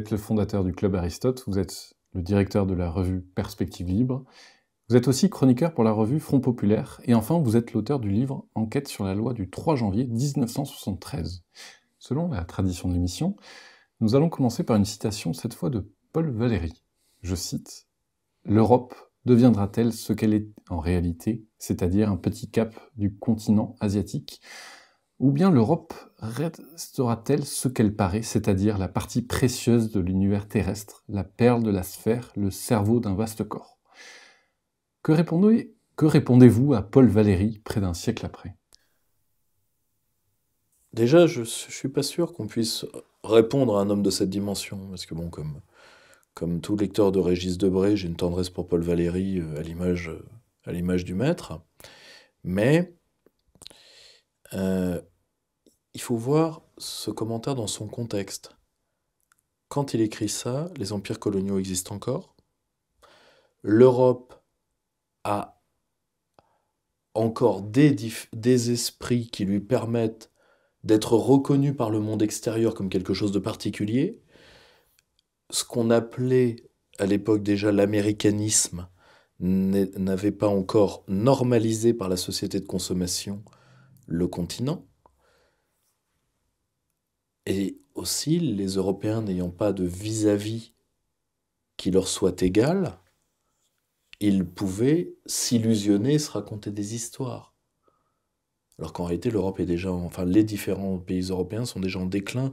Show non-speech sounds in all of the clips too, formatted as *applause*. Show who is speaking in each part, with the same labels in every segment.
Speaker 1: êtes le fondateur du Club Aristote, vous êtes le directeur de la revue Perspective Libre, vous êtes aussi chroniqueur pour la revue Front Populaire, et enfin vous êtes l'auteur du livre Enquête sur la loi du 3 janvier 1973. Selon la tradition de l'émission, nous allons commencer par une citation, cette fois de Paul Valéry. Je cite L'Europe deviendra-t-elle ce qu'elle est en réalité, c'est-à-dire un petit cap du continent asiatique ou bien l'Europe restera-t-elle ce qu'elle paraît, c'est-à-dire la partie précieuse de l'univers terrestre, la perle de la sphère, le cerveau d'un vaste corps Que répondez-vous à Paul Valéry près d'un siècle après
Speaker 2: Déjà, je ne suis pas sûr qu'on puisse répondre à un homme de cette dimension, parce que bon, comme, comme tout lecteur de Régis Debray, j'ai une tendresse pour Paul Valéry euh, euh, à l'image du maître, mais euh, il faut voir ce commentaire dans son contexte. Quand il écrit ça, les empires coloniaux existent encore. L'Europe a encore des, esprits qui lui permettent d'être reconnu par le monde extérieur comme quelque chose de particulier. Ce qu'on appelait à l'époque déjà l'américanisme n'avait pas encore normalisé par la société de consommation le continent. Et aussi, les Européens n'ayant pas de vis-à-vis qui leur soit égal, ils pouvaient s'illusionner, se raconter des histoires. Alors qu'en réalité, l'Europe est déjà, enfin, les différents pays européens sont déjà en déclin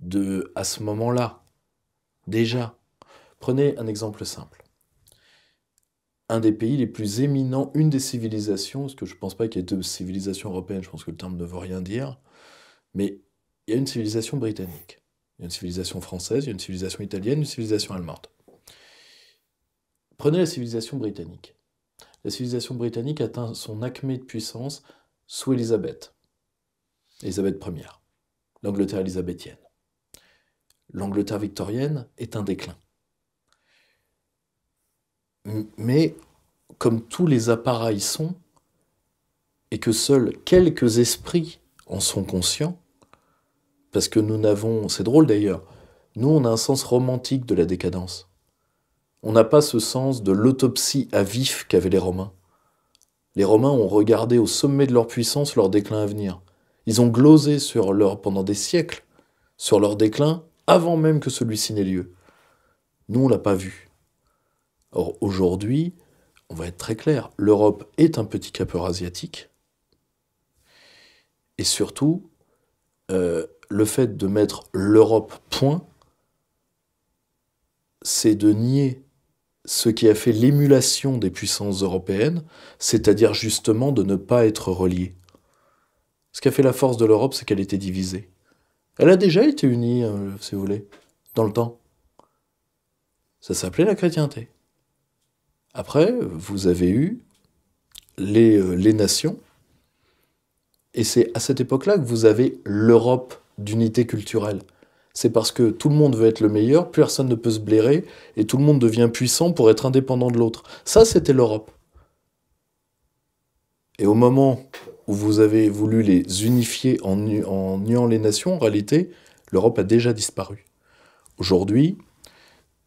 Speaker 2: de, à ce moment-là. Déjà. Prenez un exemple simple. Un des pays les plus éminents, une des civilisations, parce que je ne pense pas qu'il y ait deux civilisations européennes, je pense que le terme ne veut rien dire, mais il y a une civilisation britannique, il y a une civilisation française, il y a une civilisation italienne, une civilisation allemande. Prenez la civilisation britannique. La civilisation britannique atteint son acmé de puissance sous Élisabeth, Élisabeth Ière, l'Angleterre élisabéthienne. L'Angleterre victorienne est un déclin. Mais comme tous les appareils sont, et que seuls quelques esprits en sont conscients, parce que nous n'avons, c'est drôle d'ailleurs, nous on a un sens romantique de la décadence. On n'a pas ce sens de l'autopsie à vif qu'avaient les Romains. Les Romains ont regardé au sommet de leur puissance leur déclin à venir. Ils ont glosé sur leur pendant des siècles sur leur déclin avant même que celui-ci n'ait lieu. Nous, on l'a pas vu. Or, aujourd'hui, on va être très clair, l'Europe est un petit capeur asiatique. Et surtout, euh, le fait de mettre l'Europe point, c'est de nier ce qui a fait l'émulation des puissances européennes, c'est-à-dire justement de ne pas être reliées. Ce qui a fait la force de l'Europe, c'est qu'elle était divisée. Elle a déjà été unie, hein, si vous voulez, dans le temps. Ça s'appelait la chrétienté. Après, vous avez eu les euh, nations et c'est à cette époque-là que vous avez l'Europe d'unité culturelle. C'est parce que tout le monde veut être le meilleur, personne ne peut se blairer, et tout le monde devient puissant pour être indépendant de l'autre. Ça, c'était l'Europe. Et au moment où vous avez voulu les unifier en, en niant les nations, en réalité, l'Europe a déjà disparu. Aujourd'hui,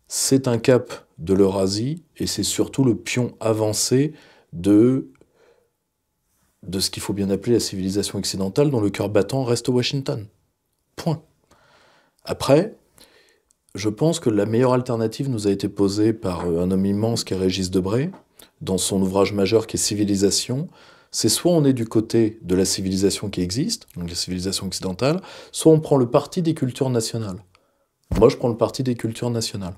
Speaker 2: c'est un cap de l'Eurasie et c'est surtout le pion avancé de de ce qu'il faut bien appeler la civilisation occidentale dont le cœur battant reste Washington. Point. Après, je pense que la meilleure alternative nous a été posée par euh, un homme immense qui est Régis Debray, dans son ouvrage majeur qui est Civilisation. C'est soit on est du côté de la civilisation qui existe, donc la civilisation occidentale, soit on prend le parti des cultures nationales. Moi, je prends le parti des cultures nationales.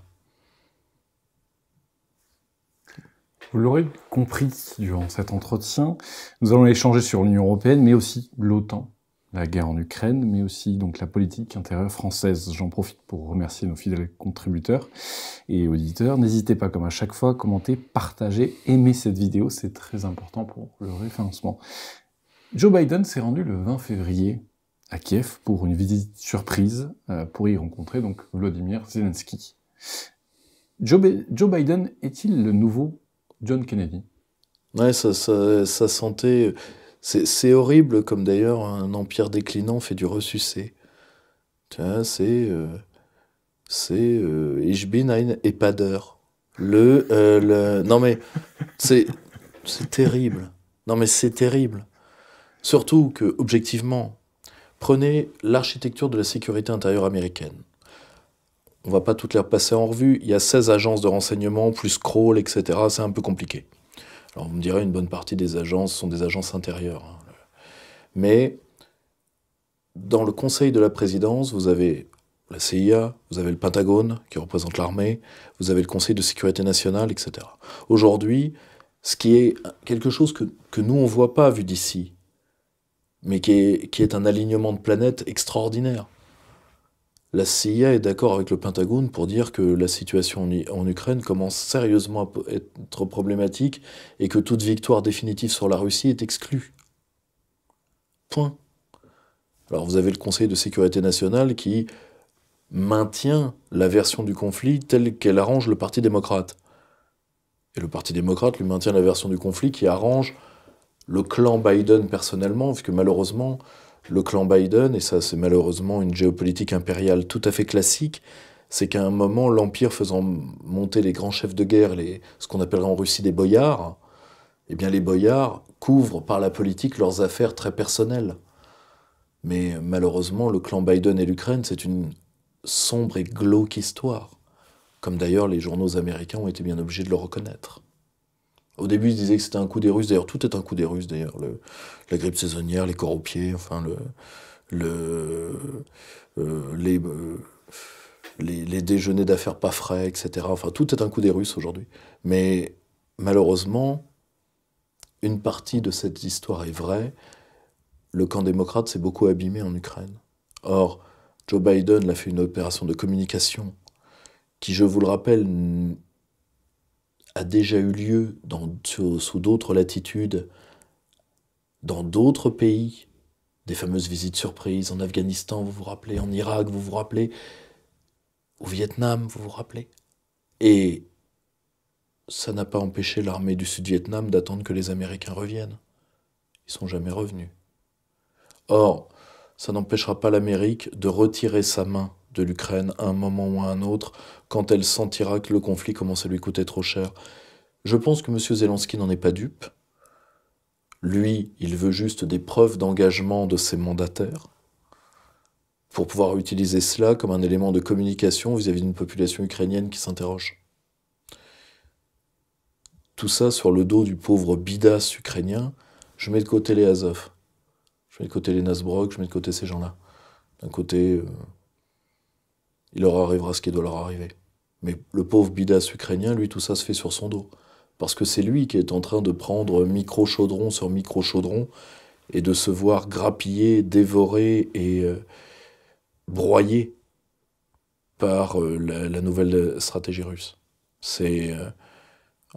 Speaker 2: Vous l'aurez compris
Speaker 1: durant cet entretien, nous allons échanger sur l'Union européenne, mais aussi l'OTAN, la guerre en Ukraine, mais aussi donc la politique intérieure française. J'en profite pour remercier nos fidèles contributeurs et auditeurs. N'hésitez pas, comme à chaque fois, à commenter, partager, aimer cette vidéo, c'est très important pour le référencement. Joe Biden s'est rendu le 20 février à Kiev pour une visite surprise euh, pour y rencontrer donc Vladimir Zelensky. Joe, Joe Biden est-il le nouveau John Kennedy.
Speaker 2: Ouais, ça, sentait. C'est horrible, comme d'ailleurs un empire déclinant fait du ressucé. c'est. Euh, c'est. Euh, ich bin ein Epader. Le, euh, le. Non mais. C'est. C'est terrible. Non mais c'est terrible. Surtout que, objectivement, prenez l'architecture de la sécurité intérieure américaine on va pas toutes les repasser en revue. Il y a 16 agences de renseignement, plus crawl, etc. C'est un peu compliqué. Alors on me dirait une bonne partie des agences sont des agences intérieures. Hein. Mais dans le conseil de la présidence, vous avez la CIA, vous avez le Pentagone qui représente l'armée, vous avez le conseil de sécurité nationale, etc. Aujourd'hui, ce qui est quelque chose que, nous, on ne voit pas vu d'ici, mais qui est, qui est un alignement de planètes extraordinaire. La CIA est d'accord avec le Pentagone pour dire que la situation en Ukraine commence sérieusement à être problématique et que toute victoire définitive sur la Russie est exclue. Point. Alors vous avez le Conseil de sécurité nationale qui maintient la version du conflit telle qu'elle arrange le Parti démocrate. Et le Parti démocrate lui maintient la version du conflit qui arrange le clan Biden personnellement, puisque malheureusement, le clan Biden, et ça c'est malheureusement une géopolitique impériale tout à fait classique, c'est qu'à un moment, l'Empire faisant monter les grands chefs de guerre, les, ce qu'on appellerait en Russie des boyards, eh bien les boyards couvrent par la politique leurs affaires très personnelles. Mais malheureusement, le clan Biden et l'Ukraine, c'est une sombre et glauque histoire, comme d'ailleurs les journaux américains ont été bien obligés de le reconnaître. Au début, ils disaient que c'était un coup des Russes. D'ailleurs, tout est un coup des Russes, d'ailleurs. la grippe saisonnière, les corps aux pieds, enfin, le, le, euh, les, euh, les, les, déjeuners d'affaires pas frais, etc. Enfin, tout est un coup des Russes aujourd'hui. Mais malheureusement, une partie de cette histoire est vraie. Le camp démocrate s'est beaucoup abîmé en Ukraine. Or, Joe Biden a fait une opération de communication qui, je vous le rappelle, a déjà eu lieu dans, sous, d'autres latitudes, dans d'autres pays, des fameuses visites surprises en Afghanistan, vous vous rappelez, en Irak, vous vous rappelez, au Vietnam, vous vous rappelez. Et ça n'a pas empêché l'armée du Sud-Vietnam d'attendre que les Américains reviennent. Ils sont jamais revenus. Or, ça n'empêchera pas l'Amérique de retirer sa main de l'Ukraine à un moment ou un autre, quand elle sentira que le conflit commence à lui coûter trop cher. Je pense que M. Zelensky n'en est pas dupe. Lui, il veut juste des preuves d'engagement de ses mandataires pour pouvoir utiliser cela comme un élément de communication vis-à-vis d'une population ukrainienne qui s'interroge. Tout ça sur le dos du pauvre bidas ukrainien, je mets de côté les Azov, je mets de côté les Nasbrok, je mets de côté ces gens-là. D'un côté, euh, il leur arrivera ce qui doit leur arriver. Mais le pauvre bidas ukrainien, lui, tout ça se fait sur son dos. Parce que c'est lui qui est en train de prendre micro-chaudron sur micro-chaudron et de se voir grappiller, dévoré et euh, broyé par euh, la, nouvelle stratégie russe. C'est euh,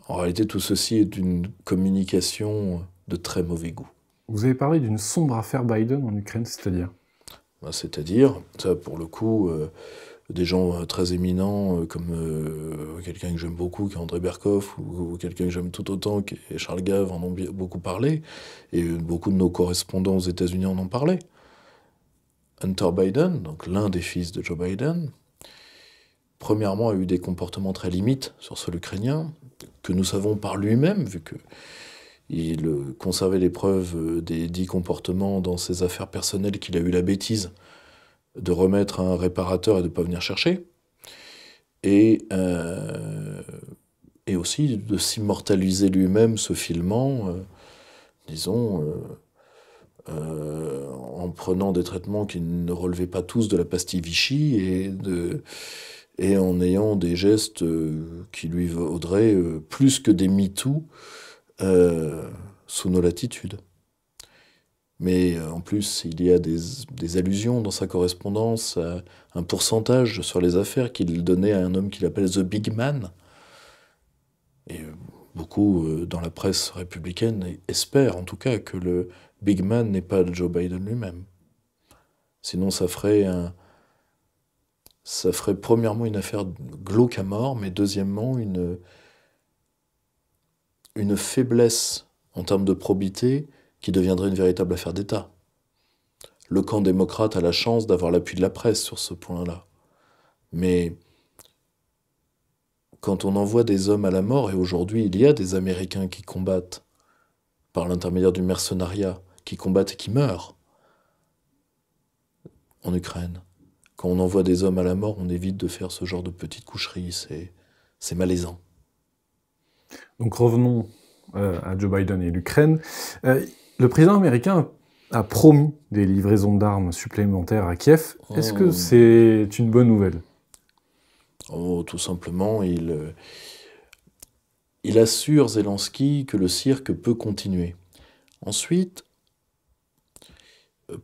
Speaker 2: en réalité tout ceci est une communication de très mauvais goût. Vous avez parlé d'une sombre affaire Biden en Ukraine, c'est-à-dire ben, C'est-à-dire, ça pour le coup, des gens euh, très éminents, euh, comme euh, quelqu'un que j'aime beaucoup, qui est André Berkoff, ou, quelqu'un que j'aime tout autant, qui est Charles Gave, en ont beaucoup parlé, et beaucoup de nos correspondants aux États-Unis en ont parlé. Hunter Biden, donc l'un des fils de Joe Biden, premièrement a eu des comportements très limites sur ce ukrainien, que nous savons par lui-même, vu que il conservait les preuves des dix comportements dans ses affaires personnelles qu'il a eu la bêtise de remettre un réparateur et de ne pas venir chercher. Et, euh, et aussi de s'immortaliser lui-même ce filmant, euh, disons, euh, en prenant des traitements qui ne relevaient pas tous de la pastille Vichy et, de, et en ayant des gestes qui lui vaudraient plus que des MeToo sous nos latitudes. Mais euh, en plus, il y a des, des, allusions dans sa correspondance à un pourcentage sur les affaires qu'il donnait à un homme qu'il appelle The Big Man. Et euh, beaucoup euh, dans la presse républicaine espèrent en tout cas que le Big Man n'est pas Joe Biden lui-même. Sinon, ça ferait un, Ça ferait premièrement une affaire glauque à mort, mais deuxièmement une, une faiblesse en termes de probité qui deviendrait une véritable affaire d'État. Le camp démocrate a la chance d'avoir l'appui de la presse sur ce point-là. Mais quand on envoie des hommes à la mort, et aujourd'hui il y a des Américains qui combattent par l'intermédiaire du mercenariat, qui combattent et qui meurent en Ukraine. Quand on envoie des hommes à la mort, on évite de faire ce genre de petites coucheries, c'est, malaisant. Donc revenons euh, à Joe
Speaker 1: Biden et l'Ukraine. Euh, le président américain a promis des livraisons d'armes supplémentaires à Kiev. Est-ce que oh. c'est une bonne nouvelle Oh, tout
Speaker 2: simplement, euh, il, assure Zelensky que le cirque peut continuer. Ensuite, euh,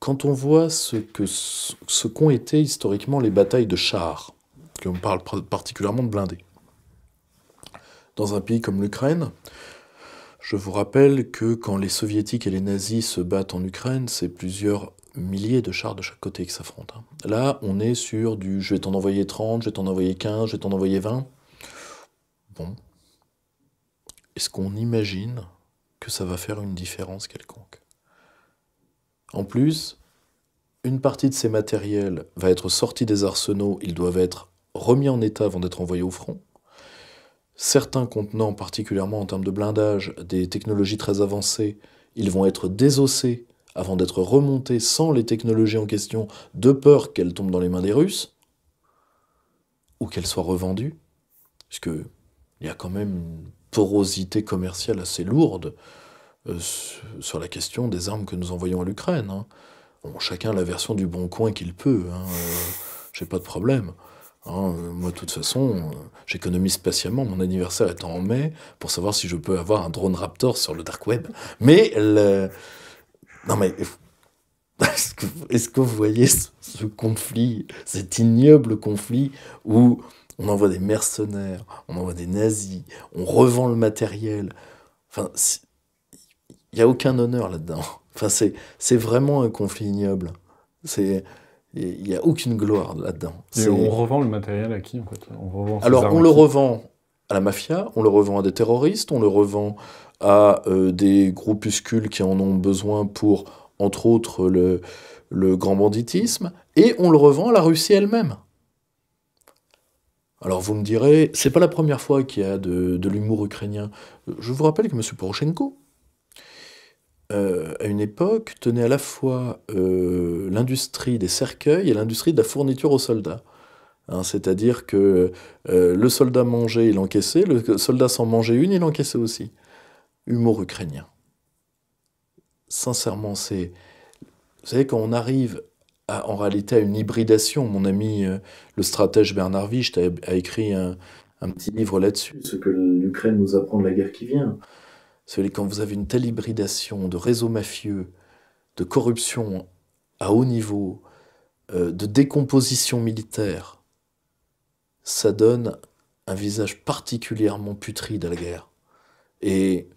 Speaker 2: quand on voit ce qu'ont été historiquement les batailles de chars, que on parle particulièrement de blindés, dans un pays comme l'Ukraine, je vous rappelle que quand les soviétiques et les nazis se battent en Ukraine, c'est plusieurs milliers de chars de chaque côté qui s'affrontent. Hein. Là, on est sur du je vais t'en envoyer 30, je vais t'en envoyer 15, je vais t'en envoyer 20. Bon. Est-ce qu'on imagine que ça va faire une différence quelconque En plus, une partie de ces matériels va être sortie des arsenaux, ils doivent être remis en état avant d'être envoyés au front certains contenant, particulièrement en termes de blindage, des technologies très avancées, ils vont être désossés avant d'être remontés sans les technologies en question, de peur qu'elles tombent dans les mains des Russes, ou qu'elles soient revendues, puisque il y a quand même une porosité commerciale assez lourde euh, sur la question des armes que nous envoyons à l'Ukraine. chacun hein. Bon, chacun la version du bon coin qu'il peut, hein, euh, j'ai pas de problème. Hein, euh, moi, de toute façon, euh, j'économise patiemment. Mon anniversaire étant en mai pour savoir si je peux avoir un drone Raptor sur le dark web. Mais non, mais *laughs* est-ce que, vous voyez ce, conflit, cet ignoble conflit où on envoie des mercenaires, on envoie des nazis, on revend le matériel. Enfin, il n'y a aucun honneur là-dedans. Enfin, c'est vraiment un conflit ignoble. C'est il n'y a aucune gloire là-dedans. Et on
Speaker 1: revend le matériel à qui en fait
Speaker 2: revend Alors on le revend à la mafia, on le revend à des terroristes, on le revend à euh, des groupuscules qui en ont besoin pour, entre autres, le, grand banditisme, et on le revend à la Russie elle-même. Alors vous me direz, c'est pas la première fois qu'il y a de, de l'humour ukrainien. Je vous rappelle que M. Poroshenko, euh, à une époque, tenait à la fois euh, l'industrie des cercueils et l'industrie de la fourniture aux soldats. Hein, c'est-à-dire que euh, le soldat mangeait, il encaissait, le soldat s'en mangeait une, il encaissait aussi. Humour ukrainien. Sincèrement, c'est... Vous savez, quand on arrive en réalité à une hybridation, mon ami le stratège Bernard Wicht a, écrit un petit livre là-dessus, ce que l'Ukraine nous apprend de la guerre qui vient. C'est quand vous avez une telle hybridation de réseaux mafieux, de corruption à haut niveau, euh, de décomposition militaire, ça donne un visage particulièrement putride à la guerre. Et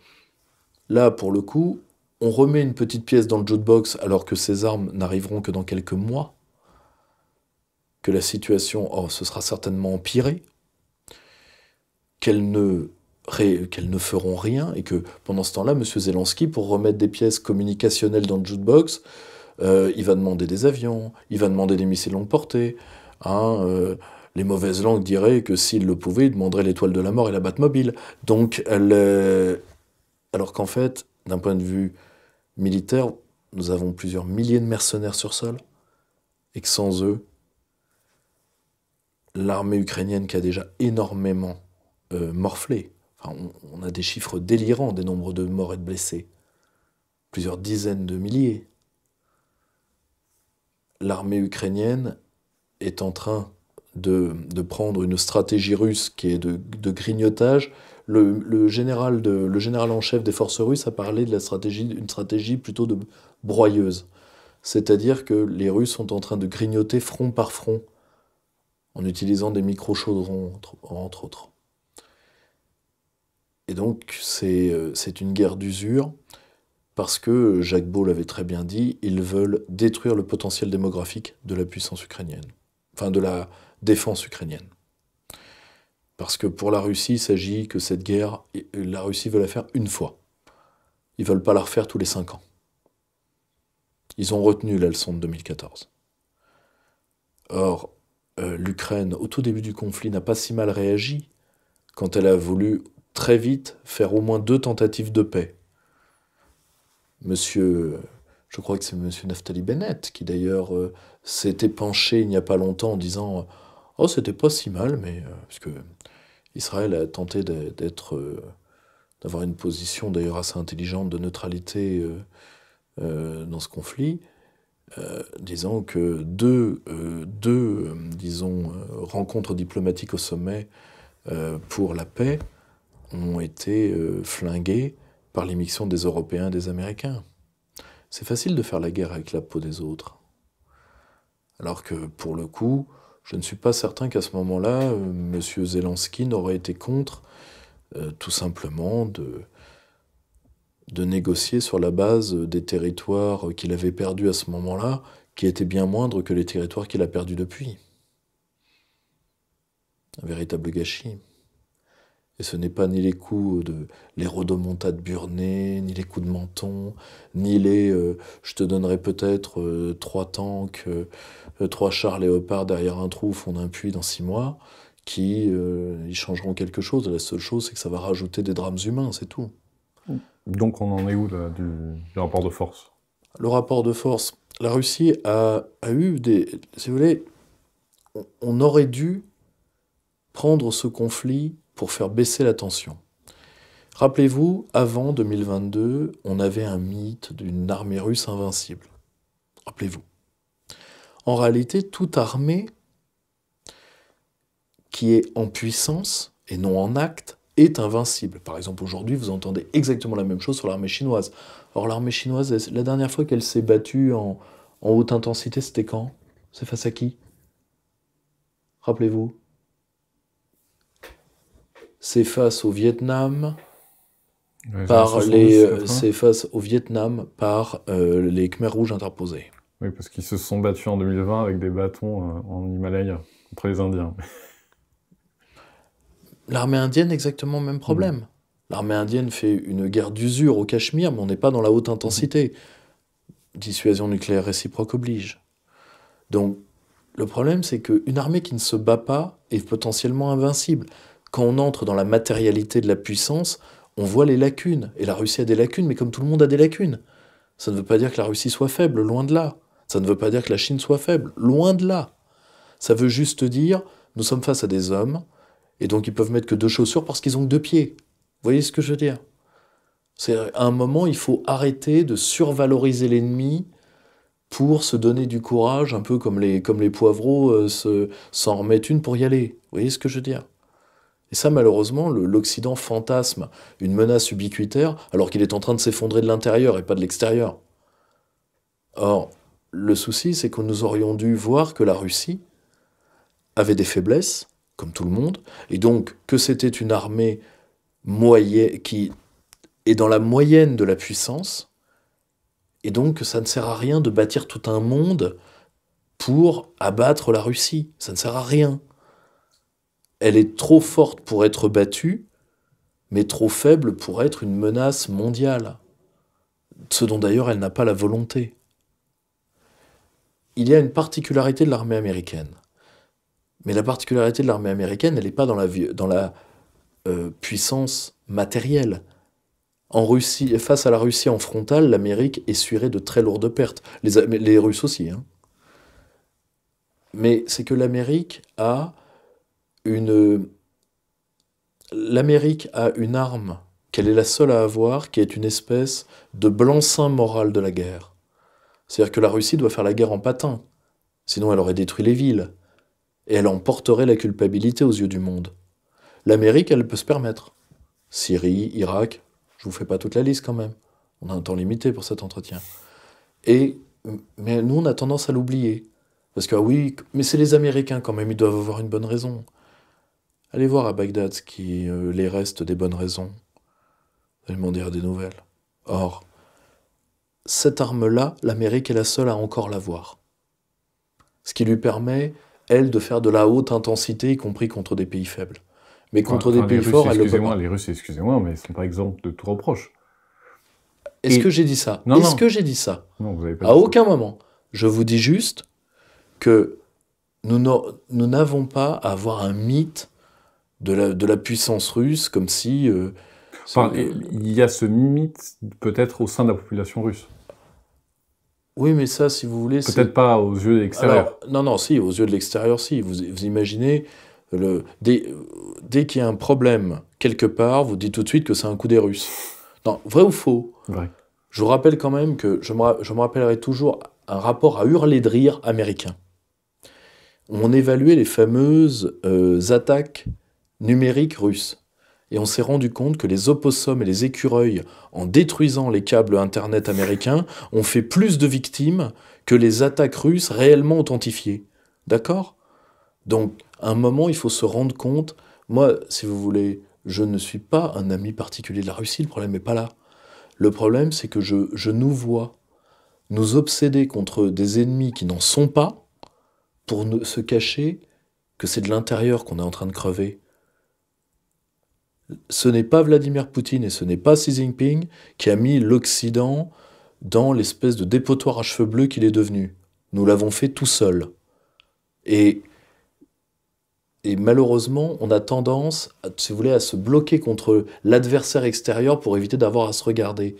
Speaker 2: là, pour le coup, on remet une petite pièce dans le jukebox alors que ces armes n'arriveront que dans quelques mois, que la situation, se oh, sera certainement empirée, qu'elle ne qu'elles ne feront rien et que pendant ce temps-là, M. Zelensky, pour remettre des pièces communicationnelles dans le jukebox, euh, il va demander des avions, il va demander des missiles longue portée. Hein, euh, les mauvaises langues diraient que s'il le pouvait, il demanderait l'étoile de la mort et la Batmobile. Donc, euh, alors qu'en fait, d'un point de vue militaire, nous avons plusieurs milliers de mercenaires sur sol et que sans eux, l'armée ukrainienne qui a déjà énormément morflé, on, a des chiffres délirants des nombres de morts et de blessés. Plusieurs dizaines de milliers. L'armée ukrainienne est en train de, prendre une stratégie russe qui est de, grignotage. Le, général de, le général en chef des forces russes a parlé de stratégie, stratégie plutôt de broyeuse. C'est-à-dire que les Russes sont en train de grignoter front par front en utilisant des micro-chaudrons, entre autres. Et donc euh, c'est une guerre d'usure parce que, euh, Jacques Beau l'avait très bien dit, ils veulent détruire le potentiel démographique de la puissance ukrainienne, enfin de la défense ukrainienne. Parce que pour la Russie, il s'agit que cette guerre, euh, la Russie veut la faire une fois. Ils ne veulent pas la refaire tous les cinq ans. Ils ont retenu la leçon de 2014. Or, l'Ukraine, au tout début du conflit, n'a pas si mal réagi quand elle a voulu très vite faire au moins deux tentatives de paix. Monsieur, je crois que c'est monsieur Naftali Bennett, qui d'ailleurs euh, s'était penché il n'y a pas longtemps en disant Oh, c'était pas si mal, mais. Euh, parce que Israël a tenté d'être. Euh, d'avoir une position d'ailleurs assez intelligente de neutralité dans ce conflit. disant que deux, deux disons, rencontres diplomatiques au sommet pour la paix ont été euh, flingués par l'immixtion des Européens et des Américains. C'est facile de faire la guerre avec la peau des autres. Alors que, pour le coup, je ne suis pas certain qu'à ce moment-là, euh, M. Zelensky n'aurait été contre, euh, tout simplement, de, de négocier sur la base des territoires qu'il avait perdus à ce moment-là, qui étaient bien moindres que les territoires qu'il a perdus depuis. Un véritable gâchis. Et ce n'est pas ni les coups de les de Burnet, ni les coups de menton, ni les euh, je te donnerai peut-être euh, trois tanks, euh, trois chars léopards derrière un trou au fond d'un puits dans six mois qui y changeront quelque chose. La seule chose, c'est que ça va rajouter des drames humains, c'est tout. Donc on en est où du, rapport de force Le rapport de force. La Russie a, a eu des. Si vous voulez, on aurait dû prendre ce conflit pour faire baisser la tension. Rappelez-vous, avant 2022, on avait un mythe d'une armée russe invincible. Rappelez-vous. En réalité, toute armée qui est en puissance et non en acte est invincible. Par exemple, aujourd'hui, vous entendez exactement la même chose sur l'armée chinoise. Or, l'armée chinoise, la dernière fois qu'elle s'est battue en, en haute intensité, c'était quand C'est face à qui Rappelez-vous s'efface euh, au Vietnam par les s'efface au Vietnam par les Khmer rouges interposés. Oui, parce qu'ils se
Speaker 1: sont battus en 2020 avec des bâtons euh, en Himalaya contre les Indiens.
Speaker 2: *laughs* L'armée indienne, exactement le même problème. Mm. L'armée indienne fait une guerre d'usure au Cachemire, mais on n'est pas dans la haute intensité. Mm. Dissuasion nucléaire réciproque oblige. Donc, le problème, c'est qu'une armée qui ne se bat pas est potentiellement invincible quand on entre dans la matérialité de la puissance, on voit les lacunes. Et la Russie a des lacunes, mais comme tout le monde a des lacunes. Ça ne veut pas dire que la Russie soit faible, loin de là. Ça ne veut pas dire que la Chine soit faible, loin de là. Ça veut juste dire, nous sommes face à des hommes, et donc ils peuvent mettre que deux chaussures parce qu'ils ont que deux pieds. Vous voyez ce que je veux dire C'est à un moment, il faut arrêter de survaloriser l'ennemi pour se donner du courage, un peu comme les, comme les euh, s'en remettent une pour y aller. Vous voyez ce que je veux dire et ça, malheureusement, l'Occident fantasme une menace ubiquitaire alors qu'il est en train de s'effondrer de l'intérieur et pas de l'extérieur. Or, le souci, c'est que nous aurions dû voir que la Russie avait des faiblesses, comme tout le monde, et donc que c'était une armée moyenne qui est dans la moyenne de la puissance, et donc ça ne sert à rien de bâtir tout un monde pour abattre la Russie. Ça ne sert à rien elle est trop forte pour être battue, mais trop faible pour être une menace mondiale. Ce dont d'ailleurs elle n'a pas la volonté. Il y a une particularité de l'armée américaine. Mais la particularité de l'armée américaine, elle n'est pas dans la, euh, puissance matérielle. En Russie, face à la Russie en frontale, l'Amérique essuierait de très lourdes pertes. Les, Russes aussi. Hein. Mais c'est que l'Amérique a L'Amérique a une arme qu'elle est la seule à avoir, qui est une espèce de blanc-seing moral de la guerre. C'est-à-dire que la Russie doit faire la guerre en patin, sinon elle aurait détruit les villes, et elle emporterait la culpabilité aux yeux du monde. L'Amérique, elle peut se permettre. Syrie, Irak, je vous fais pas toute la liste quand même. On a un temps limité pour cet entretien. Et mais nous, on a tendance à l'oublier. Parce que ah oui, mais c'est les Américains quand même, ils doivent avoir une bonne raison. Allez voir à Bagdad ce qui euh, les reste des bonnes raisons. Elle m'en dire des nouvelles. Or, cette arme-là, l'Amérique est la seule à encore l'avoir. Ce qui lui permet, elle, de faire de la haute intensité, y compris contre des pays faibles. Mais contre des pays forts, elle le peut pas.
Speaker 1: Les Russes, excusez-moi, mais ils sont pas exemple de tout reproche.
Speaker 2: Est-ce que j'ai dit ça Est-ce que j'ai dit ça
Speaker 1: Non, vous avez pas À aucun
Speaker 2: moment. Je vous dis juste que nous n'avons pas à avoir un mythe de la, puissance russe, comme si... Euh, il y a ce mythe
Speaker 1: peut-être au sein de la population russe.
Speaker 2: Oui, mais ça, si vous voulez... Peut-être pas aux yeux de l'extérieur. non, non, si, aux yeux de l'extérieur, si. Vous, imaginez, le... dès, qu'il y a un problème quelque part, vous dites tout de suite que c'est un coup des Russes. Non, vrai ou faux Je vous rappelle quand même que je me, rappellerai toujours un rapport à hurler de rire américain. On évaluait les fameuses euh, attaques numérique russe. Et on s'est rendu compte que les opossums et les écureuils, en détruisant les câbles Internet américains, ont fait plus de victimes que les attaques russes réellement authentifiées. D'accord Donc, à un moment, il faut se rendre compte. Moi, si vous voulez, je ne suis pas un ami particulier de la Russie, le problème n'est pas là. Le problème, c'est que je, je nous vois nous obséder contre des ennemis qui n'en sont pas pour ne se cacher que c'est de l'intérieur qu'on est en train de crever ce n'est pas Vladimir Poutine et ce n'est pas Xi Jinping qui a mis l'Occident dans l'espèce de dépotoir à cheveux bleus qu'il est devenu. Nous l'avons fait tout seul. Et, malheureusement, on a tendance, si vous voulez, à se bloquer contre l'adversaire extérieur pour éviter d'avoir à se regarder.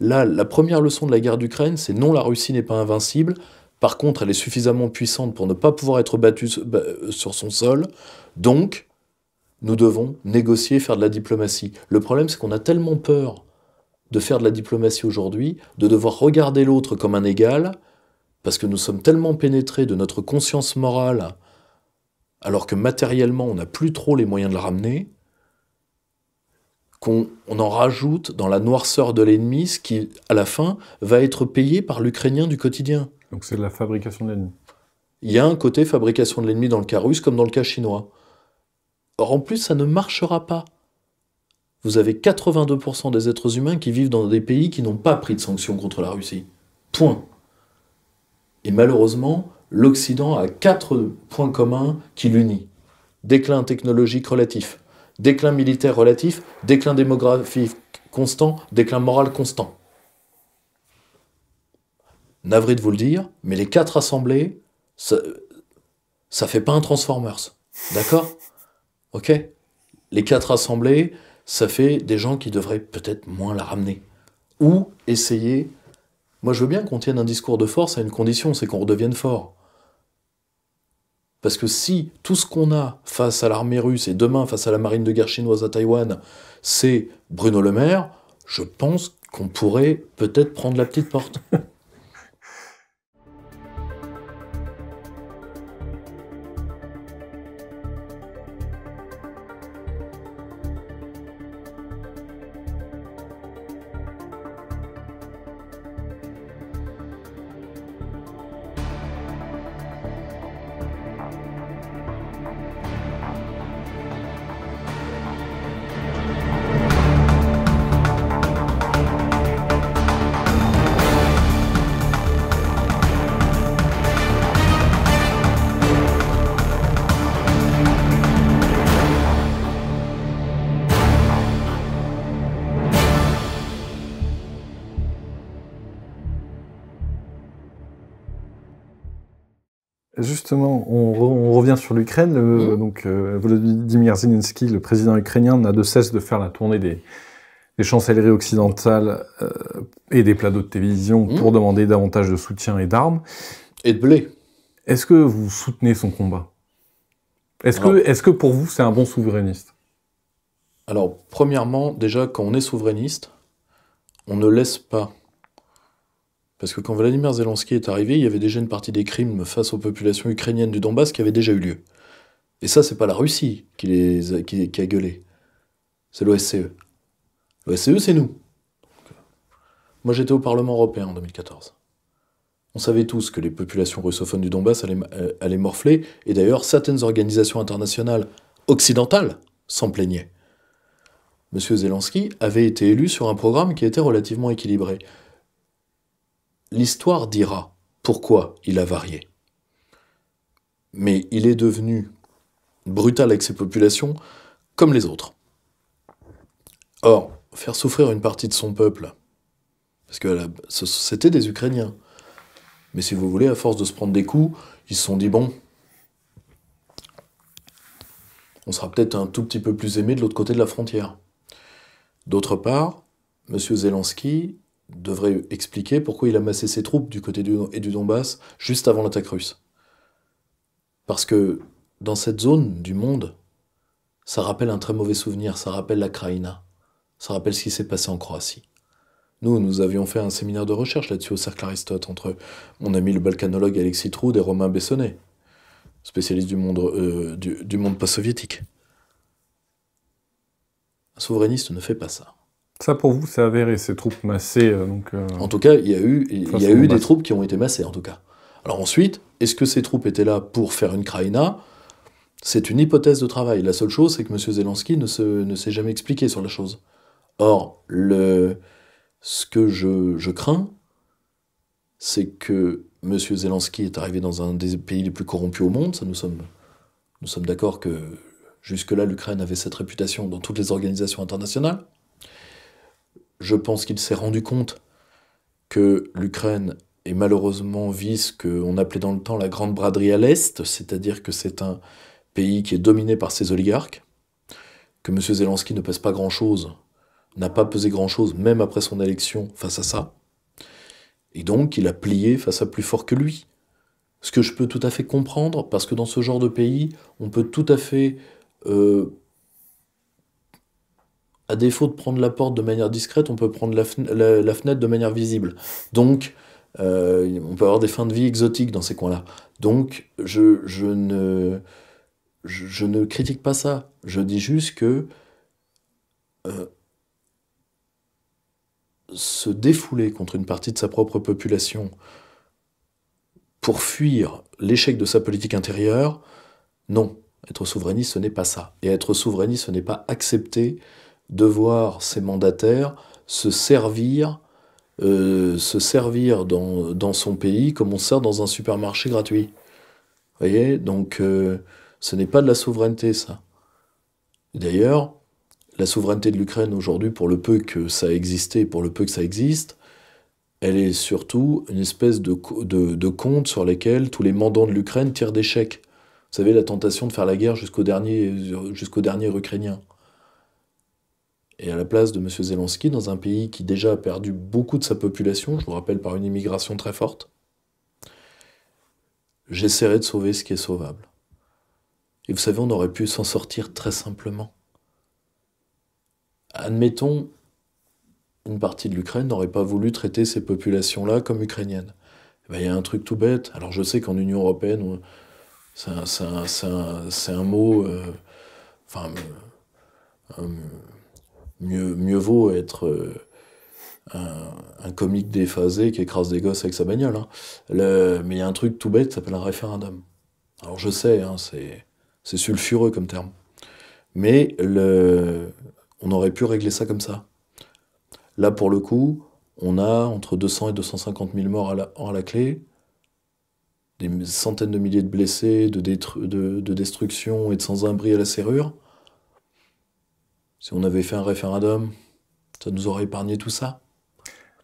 Speaker 2: Là, la première leçon de la guerre d'Ukraine, c'est non, la Russie n'est pas invincible. Par contre, elle est suffisamment puissante pour ne pas pouvoir être battue euh, sur son sol. Donc, nous devons négocier, faire de la diplomatie. Le problème, c'est qu'on a tellement peur de faire de la diplomatie aujourd'hui, de devoir regarder l'autre comme un égal, parce que nous sommes tellement pénétrés de notre conscience morale, alors que matériellement, on n'a plus trop les moyens de le ramener, qu'on en rajoute dans la noirceur de l'ennemi, ce qui, à la fin, va être payé par l'Ukrainien du quotidien. Donc c'est de la fabrication de l'ennemi. Il y a un côté fabrication de l'ennemi dans le cas russe comme dans le cas chinois. Or, en plus, ça ne marchera pas. Vous avez 82% des êtres humains qui vivent dans des pays qui n'ont pas pris de sanctions contre la Russie. Point. Et malheureusement, l'Occident a quatre points communs qui l'unissent Déclin technologique relatif, déclin militaire relatif, déclin démographique constant, déclin moral constant. Navré de vous le dire, mais les quatre assemblées, ça, ça fait pas un Transformers. D'accord Ok Les quatre assemblées, ça fait des gens qui devraient peut-être moins la ramener. Ou essayer. Moi, je veux bien qu'on tienne un discours de force à une condition, c'est qu'on redevienne fort. Parce que si tout ce qu'on a face à l'armée russe et demain face à la marine de guerre chinoise à Taïwan, c'est Bruno Le Maire, je pense qu'on pourrait peut-être prendre la petite porte. *laughs*
Speaker 1: l'Ukraine. Euh, mhm. Donc, euh, Volodymyr Zelensky, le président ukrainien, n'a de cesse de faire la tournée des, chancelleries occidentales euh, et des plateaux de télévision mhm. pour demander davantage de soutien et d'armes. Et de blé. Est-ce que vous soutenez son combat Est-ce que, est que pour vous, c'est un bon souverainiste
Speaker 2: alors, premièrement, déjà, quand on est souverainiste, on ne laisse pas parce que quand Vladimir Zelensky est arrivé, il y avait déjà une partie des crimes face aux populations ukrainiennes du Donbass qui avaient déjà eu lieu. Et ça, c'est pas la Russie qui, les a, gueulé. C'est l'OSCE. L'OSCE, c'est nous. moi, j'étais au Parlement européen en 2014. On savait tous que les populations russophones du Donbass allaient, euh, allaient morfler, et d'ailleurs, certaines organisations internationales occidentales s'en plaignaient. M. Zelensky avait été élu sur un programme qui était relativement équilibré l'histoire dira pourquoi il a varié. Mais il est devenu brutal avec ses populations comme les autres. Or, faire souffrir une partie de son peuple, parce que c'était des Ukrainiens, mais si vous voulez, à force de se prendre des coups, ils se sont dit bon, on sera peut-être un tout petit peu plus aimé de l'autre côté de la frontière. D'autre part, M. Zelensky devrait expliquer pourquoi il a massé ses troupes du côté du, et du Donbass juste avant l'attaque russe. Parce que dans cette zone du monde, ça rappelle un très mauvais souvenir, ça rappelle la Kraïna, ça rappelle ce qui s'est passé en Croatie. Nous, nous avions fait un séminaire de recherche là-dessus au Cercle Aristote entre mon ami le balkanologue Alexis Trude et Romain Bessonnet, spécialiste du monde, euh, du monde post-soviétique. Un souverainiste ne fait pas ça. Ça, pour vous, c'est avéré, ces troupes massées euh, donc, euh, En tout cas, il y a eu, des troupes qui ont été massées, en tout cas. Alors ensuite, est-ce que ces troupes étaient là pour faire une kraïna C'est une hypothèse de travail. La seule chose, c'est que M. Zelensky ne, s'est jamais expliqué sur la chose. Or, ce que je, crains, c'est que M. Zelensky est arrivé dans un des pays les plus corrompus au monde. Ça, nous sommes, nous sommes d'accord que jusque-là, l'Ukraine avait cette réputation dans toutes les organisations internationales. Je pense qu'il s'est rendu compte que l'Ukraine est malheureusement vit ce qu'on appelait dans le temps la grande braderie à l'Est, c'est-à-dire que c'est un pays qui est dominé par ses oligarques, que M. Zelensky ne pèse pas grand-chose, n'a pas pesé grand-chose, même après son élection, face à ça. Et donc, il a plié face à plus fort que lui. Ce que je peux tout à fait comprendre, parce que dans ce genre de pays, on peut tout à fait euh, à défaut de prendre la porte de manière discrète, on peut prendre la, fenêtre de manière visible. Donc, euh, on peut avoir des fins de vie exotiques dans ces coins-là. Donc, je, ne, critique pas ça. Je dis juste que euh, se défouler contre une partie de sa propre population pour fuir l'échec de sa politique intérieure, non. Être souverainiste, ce n'est pas ça. Et être souverainiste, ce n'est pas accepter de voir ses mandataires se servir, euh, se servir dans, son pays comme on sert dans un supermarché gratuit. Vous voyez Donc, euh, ce n'est pas de la souveraineté, ça. D'ailleurs, la souveraineté de l'Ukraine aujourd'hui, pour le peu que ça a existé, pour le peu que ça existe, elle est surtout une espèce de, de, compte sur lequel tous les mandants de l'Ukraine tirent des chèques. Vous savez, la tentation de faire la guerre jusqu'au dernier, jusqu'au dernier Ukrainien. Et à la place de M. Zelensky, dans un pays qui déjà a perdu beaucoup de sa population, je vous rappelle par une immigration très forte, j'essaierai de sauver ce qui est sauvable. Et vous savez, on aurait pu s'en sortir très simplement. Admettons, une partie de l'Ukraine n'aurait pas voulu traiter ces populations-là comme ukrainiennes. Eh ben, il y a un truc tout bête. Alors je sais qu'en Union européenne, c'est un, mot... Euh, enfin, euh, mieux, vaut être euh, un, comique déphasé qui écrase des gosses avec sa bagnole. Hein. mais il y a un truc tout bête ça s'appelle un référendum. Alors je sais, hein, c'est sulfureux comme terme. Mais on aurait pu régler ça comme ça. Là, pour le coup, on a entre 200 et 250 000 morts à la, à la clé, des centaines de milliers de blessés, de, destruction de et de sans-abri à la serrure. Si on avait fait un référendum, ça nous aurait épargné tout ça.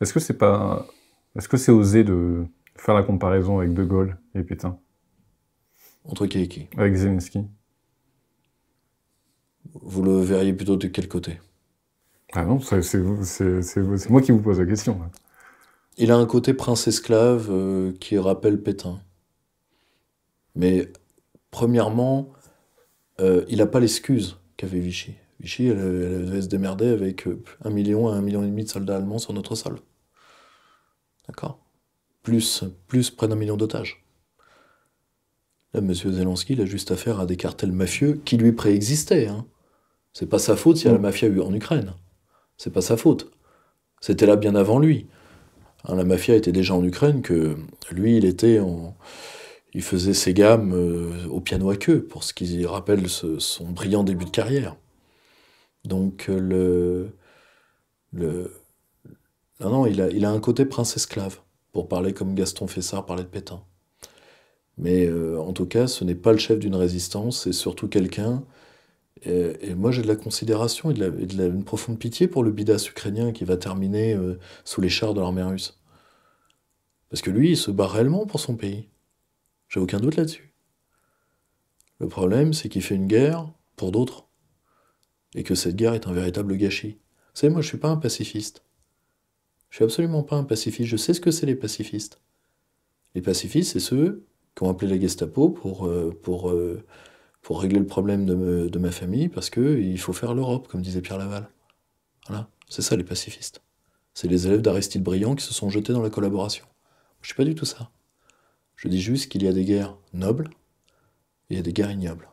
Speaker 1: Est-ce que c'est pas. Est-ce que c'est osé de faire la comparaison avec De Gaulle et Pétain Entre qui et qui Avec Zelensky. Vous le verriez plutôt de quel côté Ah non, c'est moi qui vous pose la
Speaker 2: question. Il a un côté prince-esclave euh, qui rappelle Pétain. Mais premièrement, euh, il n'a pas l'excuse qu'avait Vichy. Vichy, elle, devait se démerder avec euh, un million à un million et demi de soldats allemands sur notre sol. D'accord plus, plus près d'un million d'otages. Là, M. Zelensky, il a juste affaire à des cartels mafieux qui lui préexistaient. Hein. C'est pas sa faute s'il y a la mafia en Ukraine. C'est pas sa faute. C'était là bien avant lui. Hein, la mafia était déjà en Ukraine, que lui, il était en il faisait ses gammes euh, au piano à queue, pour ce qui rappelle son brillant début de carrière. Donc euh, le, le non, il a, un côté prince-esclave, pour parler comme Gaston Fessard parlait de Pétain. Mais euh, en tout cas, ce n'est pas le chef d'une résistance, c'est surtout quelqu'un. Et, moi, j'ai de la considération et de, la, une profonde pitié pour le bidas ukrainien qui va terminer euh, sous les chars de l'armée russe. Parce que lui, il se bat réellement pour son pays. J'ai aucun doute là-dessus. Le problème, c'est qu'il fait une guerre pour d'autres et que cette guerre est un véritable gâchis. Vous savez, moi, je ne suis pas un pacifiste. Je suis absolument pas un pacifiste. Je sais ce que c'est les pacifistes. Les pacifistes, c'est ceux qui ont appelé la Gestapo pour, euh, pour, euh, pour régler le problème de, de ma famille parce qu'il faut faire l'Europe, comme disait Pierre Laval. Voilà, c'est ça les pacifistes. C'est les élèves d'Aristide Briand qui se sont jetés dans la collaboration. Je ne suis pas du tout ça. Je dis juste qu'il y a des guerres nobles et il y a des guerres ignobles.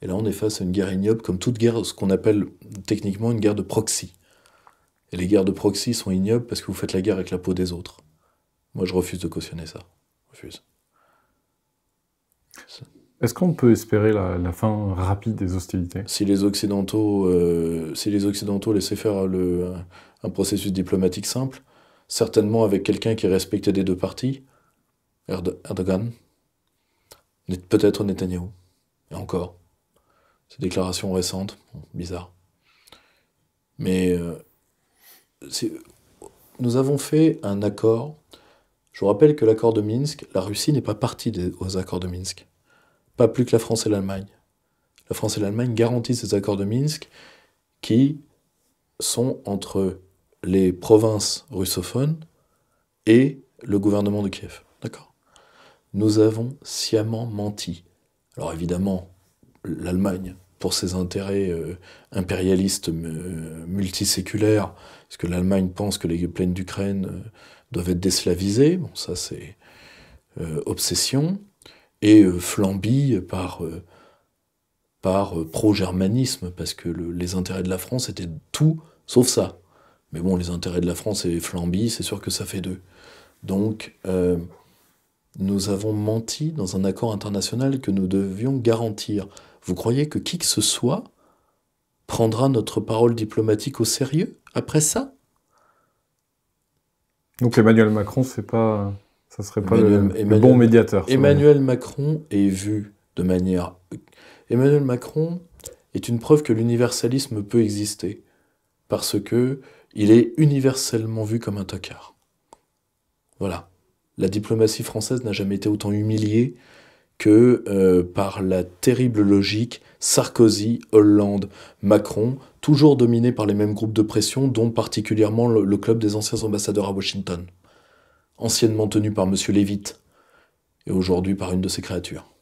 Speaker 2: Et là, on est face à une guerre ignoble, comme toute guerre, ce qu'on appelle techniquement une guerre de proxy. Et les guerres de proxy sont ignobles parce que vous faites la guerre avec la peau des autres. Moi, je refuse de cautionner ça. refuse. Est-ce qu'on peut espérer la, fin rapide des hostilités Si les Occidentaux, euh, si les Occidentaux laissaient faire un, processus diplomatique simple, certainement avec quelqu'un qui respectait des deux parties, Erdogan, peut-être Netanyahu, et encore. Ces déclarations récentes, bizarre. Mais euh, nous avons fait un accord. Je vous rappelle que l'accord de Minsk, la Russie n'est pas partie des, aux accords de Minsk. Pas plus que la France et l'Allemagne. La France et l'Allemagne garantissent ces accords de Minsk qui sont entre les provinces russophones et le gouvernement de Kiev. D'accord Nous avons sciemment menti. Alors évidemment, l'Allemagne pour ses intérêts euh, impérialistes euh, multiséculaires, parce que l'Allemagne pense que les plaines d'Ukraine euh, doivent être déslavisées, ça c'est obsession, et flambie par, pro-germanisme, parce que les intérêts de la France étaient tout sauf ça. Mais bon, les intérêts de la France et flambie, c'est sûr que ça fait deux. Donc, nous avons menti dans un accord international que nous devions garantir. Vous croyez que qui que ce soit prendra notre parole diplomatique au sérieux après ça Donc Emmanuel Macron, c'est pas, ça serait pas le, bon médiateur. Emmanuel Macron est vu de manière. Emmanuel Macron est une preuve que l'universalisme peut exister parce que il est universellement vu comme un tocard. Voilà. La diplomatie française n'a jamais été autant humiliée, que euh, par la terrible logique Sarkozy, Hollande, Macron, toujours dominés par les mêmes groupes de pression, dont particulièrement le, club des anciens ambassadeurs à Washington, anciennement tenu par M. Lévite, et aujourd'hui par une de ses créatures.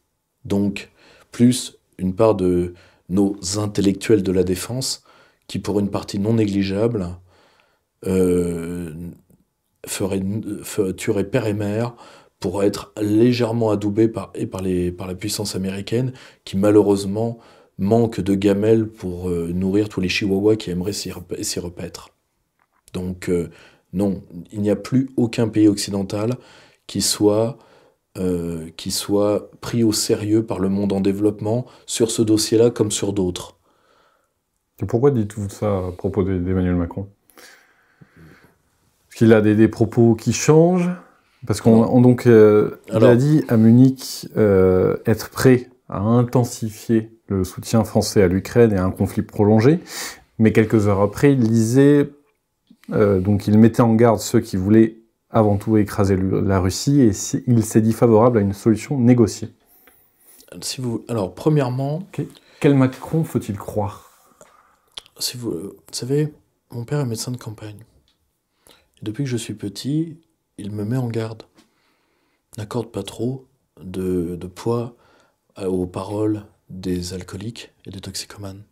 Speaker 2: Donc, plus une part de nos intellectuels de la défense, qui pour une partie non négligeable, euh, ferait, euh, tuerait père et mère, pour être légèrement adoubé par, et par, les, par la puissance américaine qui malheureusement manque de gamelles pour euh, nourrir tous les chihuahuas qui aimeraient s'y repaître. Donc euh, non, il n'y a plus aucun pays occidental qui soit, euh, qui soit pris au sérieux par le monde en développement sur ce dossier-là comme sur d'autres.
Speaker 1: Et pourquoi dites-vous ça à propos d'Emmanuel Macron Parce qu'il a des, des propos qui changent parce qu'on donc, euh, il a dit à Munich euh, être prêt à intensifier le soutien français à l'Ukraine et à un conflit prolongé, mais quelques heures après, il disait... Euh, donc il mettait en garde ceux qui voulaient avant tout écraser la Russie et il s'est dit favorable à une solution négociée.
Speaker 2: Si vous, alors, premièrement. Quel Macron faut-il croire vous, savez, mon père est médecin de campagne. depuis que je suis petit, il me met en garde. N'accorde pas trop de, poids euh, aux paroles des alcooliques et des toxicomanes.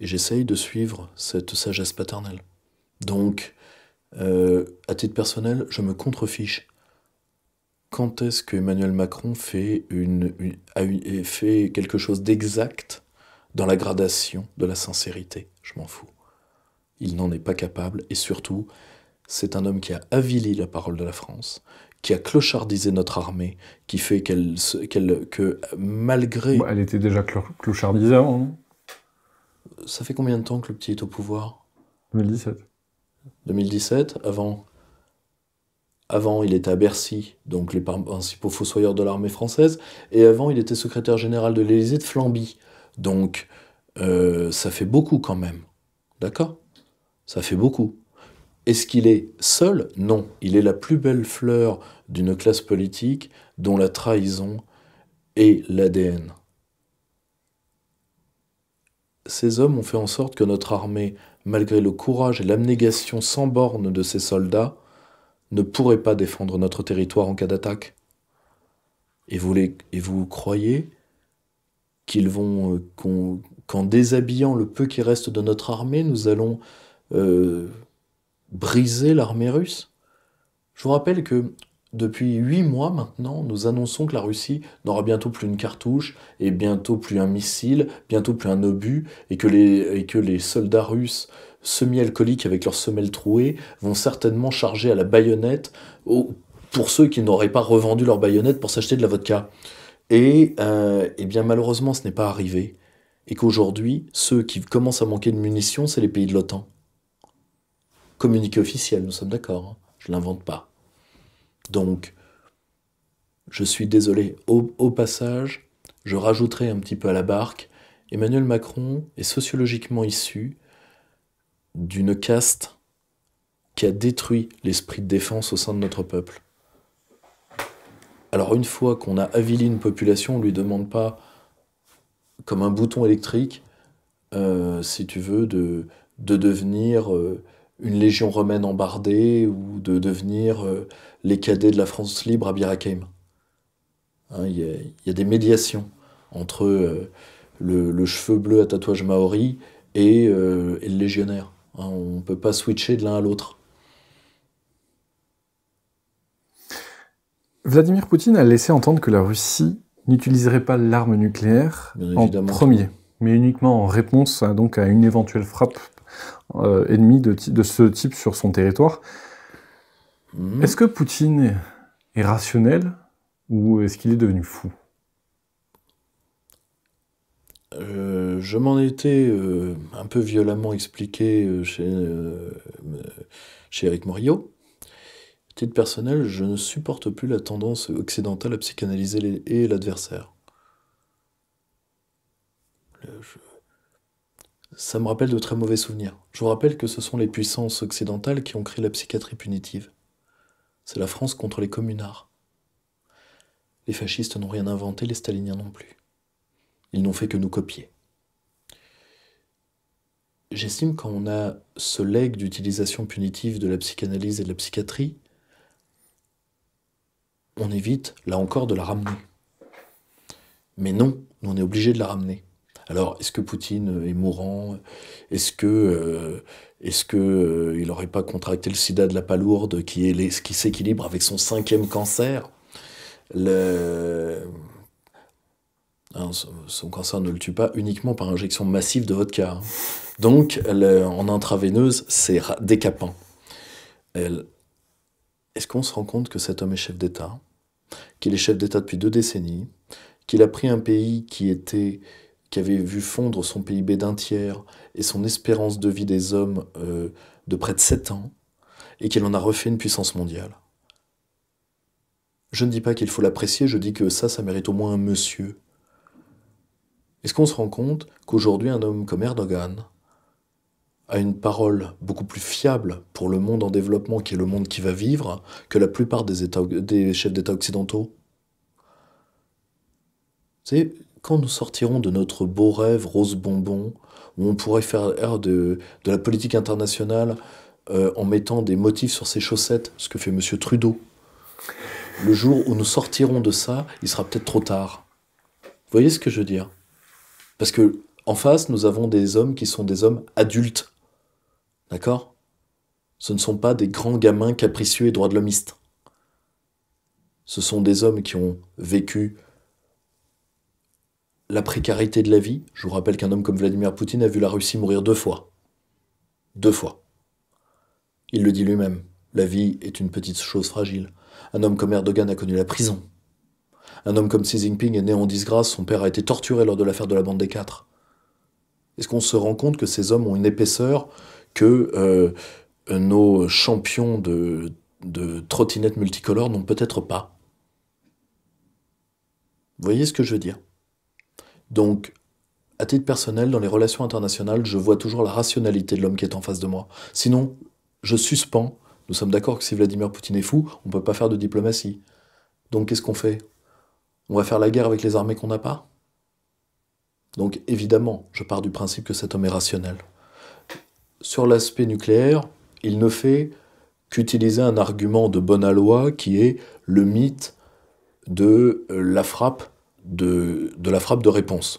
Speaker 2: Et j'essaye de suivre cette sagesse paternelle. Donc, euh, à titre personnel, je me contrefiche. Quand est-ce que Emmanuel Macron fait, a fait quelque chose d'exact dans la gradation de la sincérité Je m'en fous. Il n'en est pas capable et surtout, c'est un homme qui a avili la parole de la France, qui a clochardisé notre armée, qui fait qu'elle, que malgré... elle était déjà clochardisée avant, Ça fait combien de temps que le petit est au pouvoir 2017. 2017, avant... Avant, il était à Bercy, donc les principaux fossoyeurs de l'armée française, et avant, il était secrétaire général de l'Élysée de Flamby. Donc, euh, ça fait beaucoup quand même. D'accord Ça fait beaucoup. Est-ce qu'il est seul Non. Il est la plus belle fleur d'une classe politique dont la trahison est l'ADN. Ces hommes ont fait en sorte que notre armée, malgré le courage et l'abnégation sans borne de ses soldats, ne pourrait pas défendre notre territoire en cas d'attaque. Et vous, et vous croyez qu'ils vont, euh, qu'en déshabillant le peu qui reste de notre armée, nous allons euh, briser l'armée russe Je vous rappelle que depuis huit mois maintenant, nous annonçons que la Russie n'aura bientôt plus une cartouche, et bientôt plus un missile, bientôt plus un obus, et que les, que les soldats russes semi-alcooliques avec leurs semelles trouées vont certainement charger à la baïonnette pour ceux qui n'auraient pas revendu leur baïonnette pour s'acheter de la vodka. et euh, eh bien malheureusement, ce n'est pas arrivé. Et qu'aujourd'hui, ceux qui commencent à manquer de munitions, c'est les pays de l'OTAN communiqué officiel, nous sommes d'accord, hein. je ne l'invente pas. Donc, je suis désolé, au, passage, je rajouterai un petit peu à la barque, Emmanuel Macron est sociologiquement issu d'une caste qui a détruit l'esprit de défense au sein de notre peuple. Alors une fois qu'on a avili une population, on ne lui demande pas, comme un bouton électrique, euh, si tu veux, de, devenir... Euh, une légion romaine embardée ou de devenir euh, les cadets de la France libre à Bir Hakeim. Hein, il y, a des médiations entre euh, le, cheveu bleu à tatouage maori et, euh, le légionnaire. Hein, on ne peut pas switcher de l'un à l'autre.
Speaker 1: Vladimir Poutine a laissé entendre que la Russie n'utiliserait pas l'arme nucléaire en premier, mais uniquement en réponse donc, à une éventuelle frappe euh, ennemi de, ce type sur son territoire. Mhm. Est-ce que Poutine est rationnel ou est-ce qu'il est devenu fou
Speaker 2: euh, je m'en étais euh, un peu violemment expliqué chez, Eric Morio. titre personnel, je ne supporte plus la tendance occidentale à psychanalyser et l'adversaire. Je ça me rappelle de très mauvais souvenirs. Je vous rappelle que ce sont les puissances occidentales qui ont créé la psychiatrie punitive. C'est la France contre les communards. Les fascistes n'ont rien inventé, les staliniens non plus. Ils n'ont fait que nous copier. J'estime quand on a ce legs d'utilisation punitive de la psychanalyse et de la psychiatrie, on évite, là encore, de la ramener. Mais non, on est obligé de la ramener. Alors, est-ce que Poutine est mourant Est-ce que euh, euh, il n'aurait pas contracté le sida de la palourde qui est qui s'équilibre avec son cinquième cancer hein, son cancer ne le tue pas uniquement par injection massive de vodka. Hein. Donc, en intraveineuse, c'est décapant. Est-ce qu'on se rend compte que cet homme est chef d'État Qu'il est chef d'État depuis deux décennies Qu'il a pris un pays qui était qui avait vu fondre son PIB d'un tiers et son espérance de vie des hommes euh, de près de 7 ans, et qu'il en a refait une puissance mondiale. Je ne dis pas qu'il faut l'apprécier, je dis que ça, ça mérite au moins un monsieur. Est-ce qu'on se rend compte qu'aujourd'hui un homme comme Erdogan a une parole beaucoup plus fiable pour le monde en développement, qui est le monde qui va vivre, que la plupart des, des chefs d'État occidentaux quand nous sortirons de notre beau rêve rose bonbon, où on pourrait faire de, de la politique internationale euh, en mettant des motifs sur ses chaussettes, ce que fait M. Trudeau, le jour où nous sortirons de ça, il sera peut-être trop tard. Vous voyez ce que je veux dire Parce que en face, nous avons des hommes qui sont des hommes adultes. D'accord Ce ne sont pas des grands gamins capricieux et droits de l'homiste. Ce sont des hommes qui ont vécu la précarité de la vie. Je vous rappelle qu'un homme comme Vladimir Poutine a vu la Russie mourir deux fois. Deux fois. Il le dit lui-même. La vie est une petite chose fragile. Un homme comme Erdogan a connu la prison. Un homme comme Xi Jinping est né en disgrâce, son père a été torturé lors de l'affaire de la bande des quatre. Est-ce qu'on se rend compte que ces hommes ont une épaisseur que euh, nos champions de, de trottinettes multicolores n'ont peut-être pas Vous voyez ce que je veux dire donc, à titre personnel, dans les relations internationales, je vois toujours la rationalité de l'homme qui est en face de moi. Sinon, je suspends. Nous sommes d'accord que si Vladimir Poutine est fou, on ne peut pas faire de diplomatie. Donc qu'est-ce qu'on fait On va faire la guerre avec les armées qu'on n'a pas Donc évidemment, je pars du principe que cet homme est rationnel. Sur l'aspect nucléaire, il ne fait qu'utiliser un argument de bonne loi qui est le mythe de la frappe de, la frappe de réponse.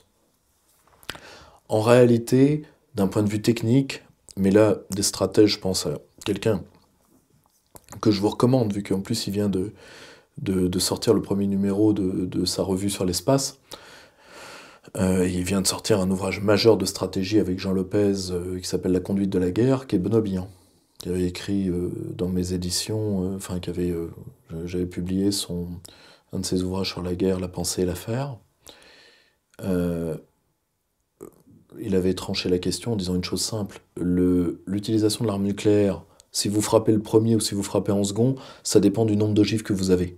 Speaker 2: En réalité, d'un point de vue technique, mais là, des stratèges, je pense à quelqu'un que je vous recommande, vu qu'en plus il vient de, de, sortir le premier numéro de, sa revue sur l'espace. Euh, il vient de sortir un ouvrage majeur de stratégie avec Jean Lopez euh, qui s'appelle La conduite de la guerre, qui est Benoît Billan, qui avait écrit euh, dans mes éditions, enfin, qui avait. j'avais publié son, un de ses ouvrages sur la guerre, La pensée et l'affaire. Euh, il avait tranché la question en disant une chose simple l'utilisation de l'arme nucléaire, si vous frappez le premier ou si vous frappez en second, ça dépend du nombre d'ogives que vous avez.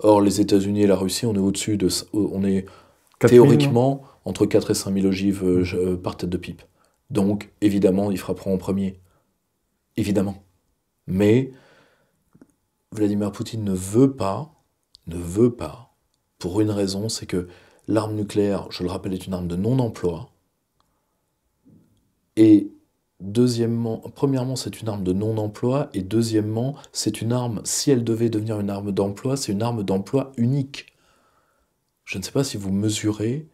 Speaker 2: Or, les États-Unis et la Russie, on est au-dessus de. On est théoriquement entre 4 et 5 000 ogives euh, euh, par tête de pipe. Donc, évidemment, ils frapperont en premier. Évidemment. Mais Vladimir Poutine ne veut pas ne veut pas, pour une raison, c'est que l'arme nucléaire, je le rappelle, est une arme de non-emploi. Et deuxièmement, premièrement, c'est une arme de non-emploi. Et deuxièmement, c'est une arme, si elle devait devenir une arme d'emploi, c'est une arme d'emploi unique. Je ne sais pas si vous mesurez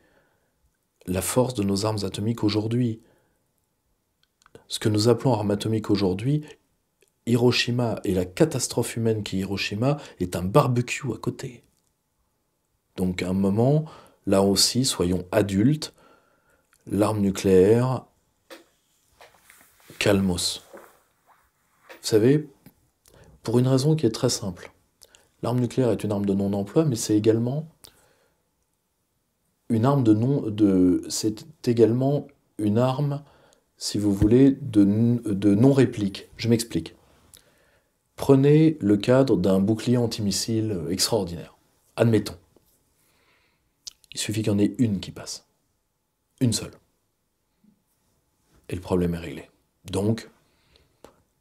Speaker 2: la force de nos armes atomiques aujourd'hui. Ce que nous appelons armes atomiques aujourd'hui, Hiroshima et la catastrophe humaine qui est Hiroshima est un barbecue à côté. Donc à un moment, là aussi, soyons adultes, l'arme nucléaire, calmos. Vous savez, pour une raison qui est très simple. L'arme nucléaire est une arme de non-emploi, mais c'est également une arme de non de c'est également une arme si vous voulez de, de non réplique. Je m'explique. Prenez le cadre d'un bouclier antimissile extraordinaire. Admettons. Il suffit qu'il y en ait une qui passe. Une seule. Et le problème est réglé. Donc,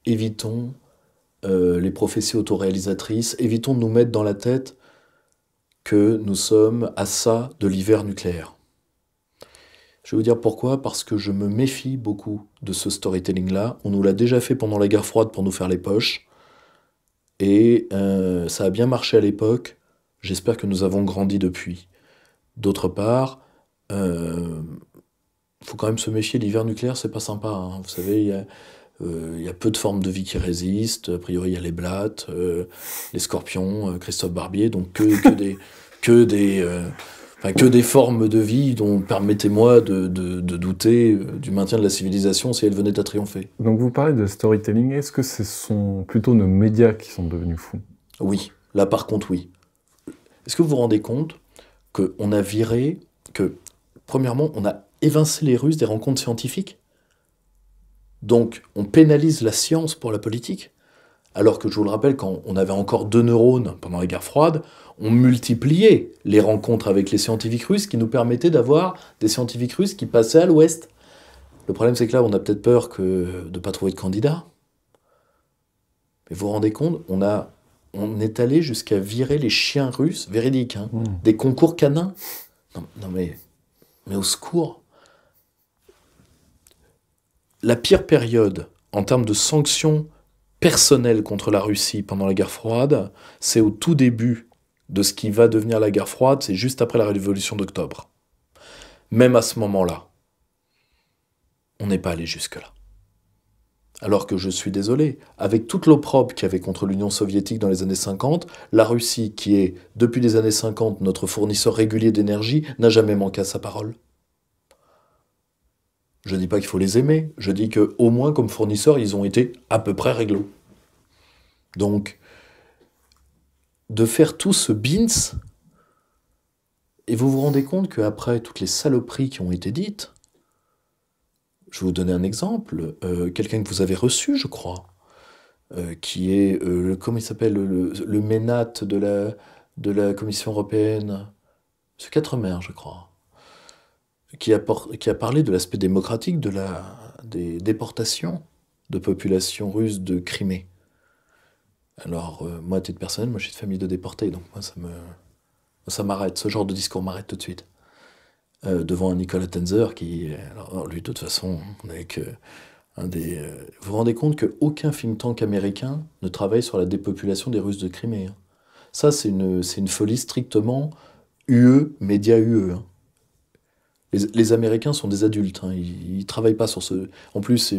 Speaker 2: évitons euh, les prophéties autoréalisatrices, évitons de nous mettre dans la tête que nous sommes à ça de l'hiver nucléaire. Je vais vous dire pourquoi, parce que je me méfie beaucoup de ce storytelling-là. On nous l'a déjà fait pendant la guerre froide pour nous faire les poches. Et euh, ça a bien marché à l'époque. J'espère que nous avons grandi depuis. D'autre part, il euh, faut quand même se méfier. L'hiver nucléaire, c'est pas sympa. Hein. Vous savez, euh, il y a. peu de formes de vie qui résistent. A priori, il y a les blattes, les scorpions, Christophe Barbier, donc que des, que des, que des formes de vie dont, permettez-moi de, de, douter euh, du maintien de la civilisation si elle venait à triompher.
Speaker 1: Donc vous parlez de storytelling, est-ce que ce sont plutôt nos médias
Speaker 2: qui sont devenus fous Oui, là par contre oui. Est-ce que vous vous rendez compte qu'on a viré, que premièrement on a évincé les Russes des rencontres scientifiques donc on pénalise la science pour la politique alors que je vous le rappelle, quand on avait encore deux neurones pendant la guerre froide, on multipliait les rencontres avec les scientifiques russes qui nous permettaient d'avoir des scientifiques russes qui passaient à l'ouest. Le problème, c'est que là, on a peut-être peur que de ne pas trouver de candidats. Mais vous vous rendez compte, on, a, on est allé jusqu'à virer les chiens russes, véridiques, hein, hmm. des concours canins. Non, mais, mais au secours. La pire période en termes de sanctions personnel contre la Russie pendant la guerre froide, c'est au tout début de ce qui va devenir la guerre froide, c'est juste après la révolution d'octobre. Même à ce moment-là, on n'est pas allé jusque-là. Alors que je suis désolé, avec toute l'opprobre qu'il y avait contre l'Union soviétique dans les années 50, la Russie, qui est depuis les années 50 notre fournisseur régulier d'énergie, n'a jamais manqué à sa parole. Je ne dis pas qu'il faut les aimer, je dis que au moins comme fournisseurs, ils ont été à peu près réglo. Donc, de faire tout ce bins, et vous vous rendez compte qu'après toutes les saloperies qui ont été dites, je vais vous donner un exemple, euh, quelqu'un que vous avez reçu, je crois, euh, qui est, euh, le, comment il s'appelle, le, le, de la, Commission européenne, ce quatre Quatremer, je crois qui a, qui a parlé de l'aspect démocratique de la, des déportations de populations russes de Crimée. Alors, euh, moi, à titre personnel, moi, je suis de famille de déportés, donc moi, ça me, ça m'arrête. Ce genre de discours m'arrête tout de suite. Euh, devant un Nicolas Tenzer qui, alors, lui, de toute façon, avec un des, euh, vous vous rendez compte qu'aucun film tank américain ne travaille sur la dépopulation des Russes de Crimée. Hein. Ça, c'est une, c'est une folie strictement UE, média UE. Hein. Les, Américains sont des adultes, hein. ils, travaillent pas sur ce. En plus,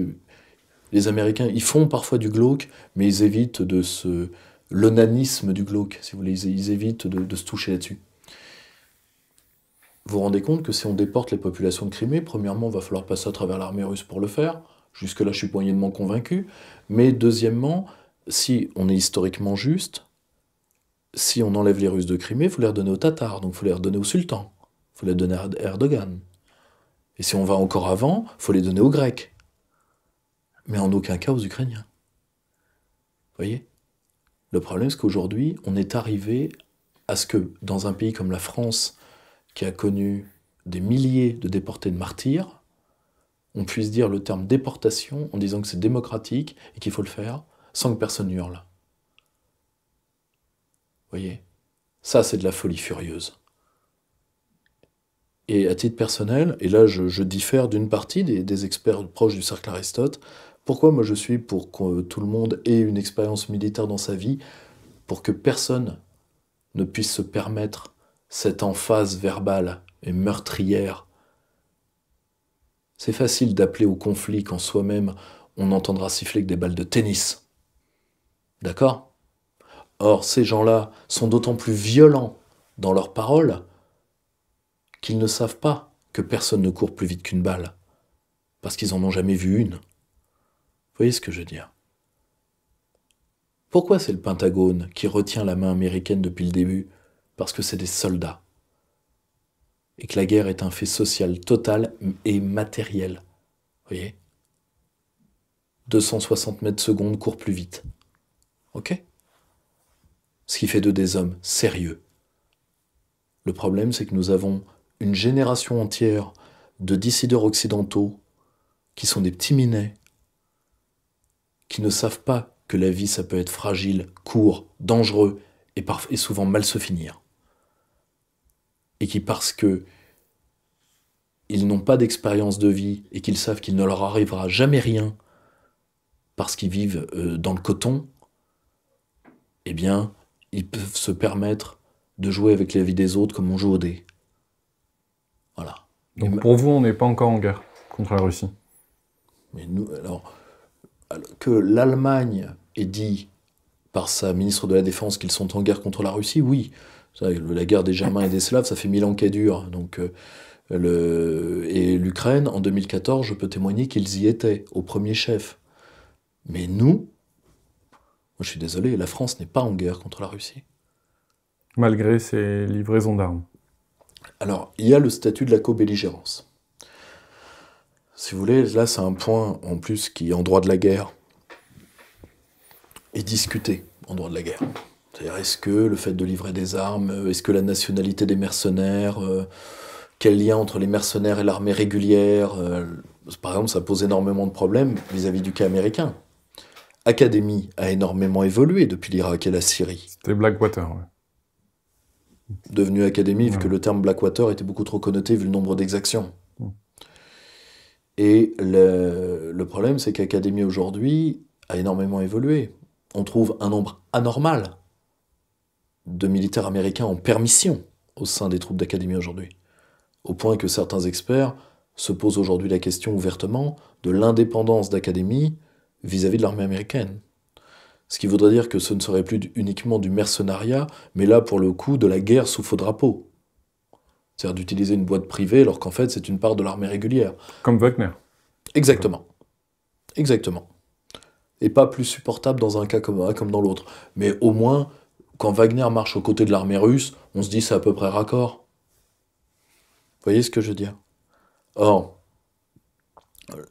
Speaker 2: les Américains, ils font parfois du glauque, mais ils évitent de ce l'onanisme du glauque, si vous voulez, ils, évitent de, se toucher là-dessus. Vous vous rendez compte que si on déporte les populations de Crimée, premièrement, il va falloir passer à travers l'armée russe pour le faire. Jusque-là, je suis moyennement convaincu. Mais deuxièmement, si on est historiquement juste, si on enlève les Russes de Crimée, il faut les redonner aux Tatars, donc il faut les redonner au sultan faut les donner à Erdogan. Et si on va encore avant, faut les donner aux Grecs. Mais en aucun cas aux Ukrainiens. Vous voyez Le problème, c'est qu'aujourd'hui, on est arrivé à ce que dans un pays comme la France, qui a connu des milliers de déportés de martyrs, on puisse dire le terme déportation en disant que c'est démocratique et qu'il faut le faire sans que personne hurle. Vous voyez Ça, c'est de la folie furieuse. Et à titre personnel, et là je, diffère d'une partie des, des, experts proches du cercle Aristote, pourquoi moi je suis pour que tout le monde ait une expérience militaire dans sa vie, pour que personne ne puisse se permettre cette emphase verbale et meurtrière. C'est facile d'appeler au conflit quand soi-même on entendra siffler que des balles de tennis. D'accord Or, ces gens-là sont d'autant plus violents dans leurs paroles qu'ils ne savent pas que personne ne court plus vite qu'une balle, parce qu'ils en ont jamais vu une. Vous voyez ce que je veux dire Pourquoi c'est le Pentagone qui retient la main américaine depuis le début Parce que c'est des soldats. Et que la guerre est un fait social total et matériel. Vous voyez 260 mètres secondes court plus vite. Ok Ce qui fait d'eux des hommes sérieux. Le problème, c'est que nous avons une génération entière de décideurs occidentaux qui sont des petits minets, qui ne savent pas que la vie, ça peut être fragile, court, dangereux et, et souvent mal se finir. Et qui, parce que ils n'ont pas d'expérience de vie et qu'ils savent qu'il ne leur arrivera jamais rien parce qu'ils vivent euh, dans le coton, eh bien, ils peuvent se permettre de jouer avec la vie des autres comme on joue au dé. Donc pour vous, on n'est pas encore en guerre contre la Russie Mais nous, alors, que l'Allemagne ait dit par sa ministre de la Défense qu'ils sont en guerre contre la Russie, oui. la guerre des Germains et des Slaves, ça fait mille ans qu'elle Donc, euh, le... Et l'Ukraine, en 2014, je peux témoigner qu'ils y étaient, au premier chef. Mais nous, moi, je suis désolé, la France n'est pas en guerre contre la Russie.
Speaker 1: Malgré ses livraisons d'armes.
Speaker 2: Alors, il y a le statut de la co-belligérance. Si vous voulez, là, c'est un point en plus qui, en droit de la guerre, est discuté en droit de la guerre. C'est-à-dire, est-ce que le fait de livrer des armes, euh, est-ce que la nationalité des mercenaires, euh, quel lien entre les mercenaires et l'armée régulière euh, Par exemple, ça pose énormément de problèmes vis-à-vis du cas américain. Académie a énormément évolué depuis l'Irak et la Syrie. C'était Blackwater, ouais devenu académie, vu que le terme Blackwater était beaucoup trop connoté vu le nombre d'exactions. Et le problème, c'est qu'Académie aujourd'hui a énormément évolué. On trouve un nombre anormal de militaires américains en permission au sein des troupes d'Académie aujourd'hui. Au point que certains experts se posent aujourd'hui la question ouvertement de l'indépendance d'Académie vis-à-vis de l'armée américaine. Ce qui voudrait dire que ce ne serait plus uniquement du mercenariat, mais là pour le coup de la guerre sous faux drapeau. C'est-à-dire d'utiliser une boîte privée alors qu'en fait c'est une part de l'armée régulière. Comme Wagner. Exactement. Exactement. Et pas plus supportable dans un cas comme, un, hein, comme dans l'autre. Mais au moins, quand Wagner marche aux côtés de l'armée russe, on se dit c'est à peu près raccord. Vous voyez ce que je veux dire Or, euh,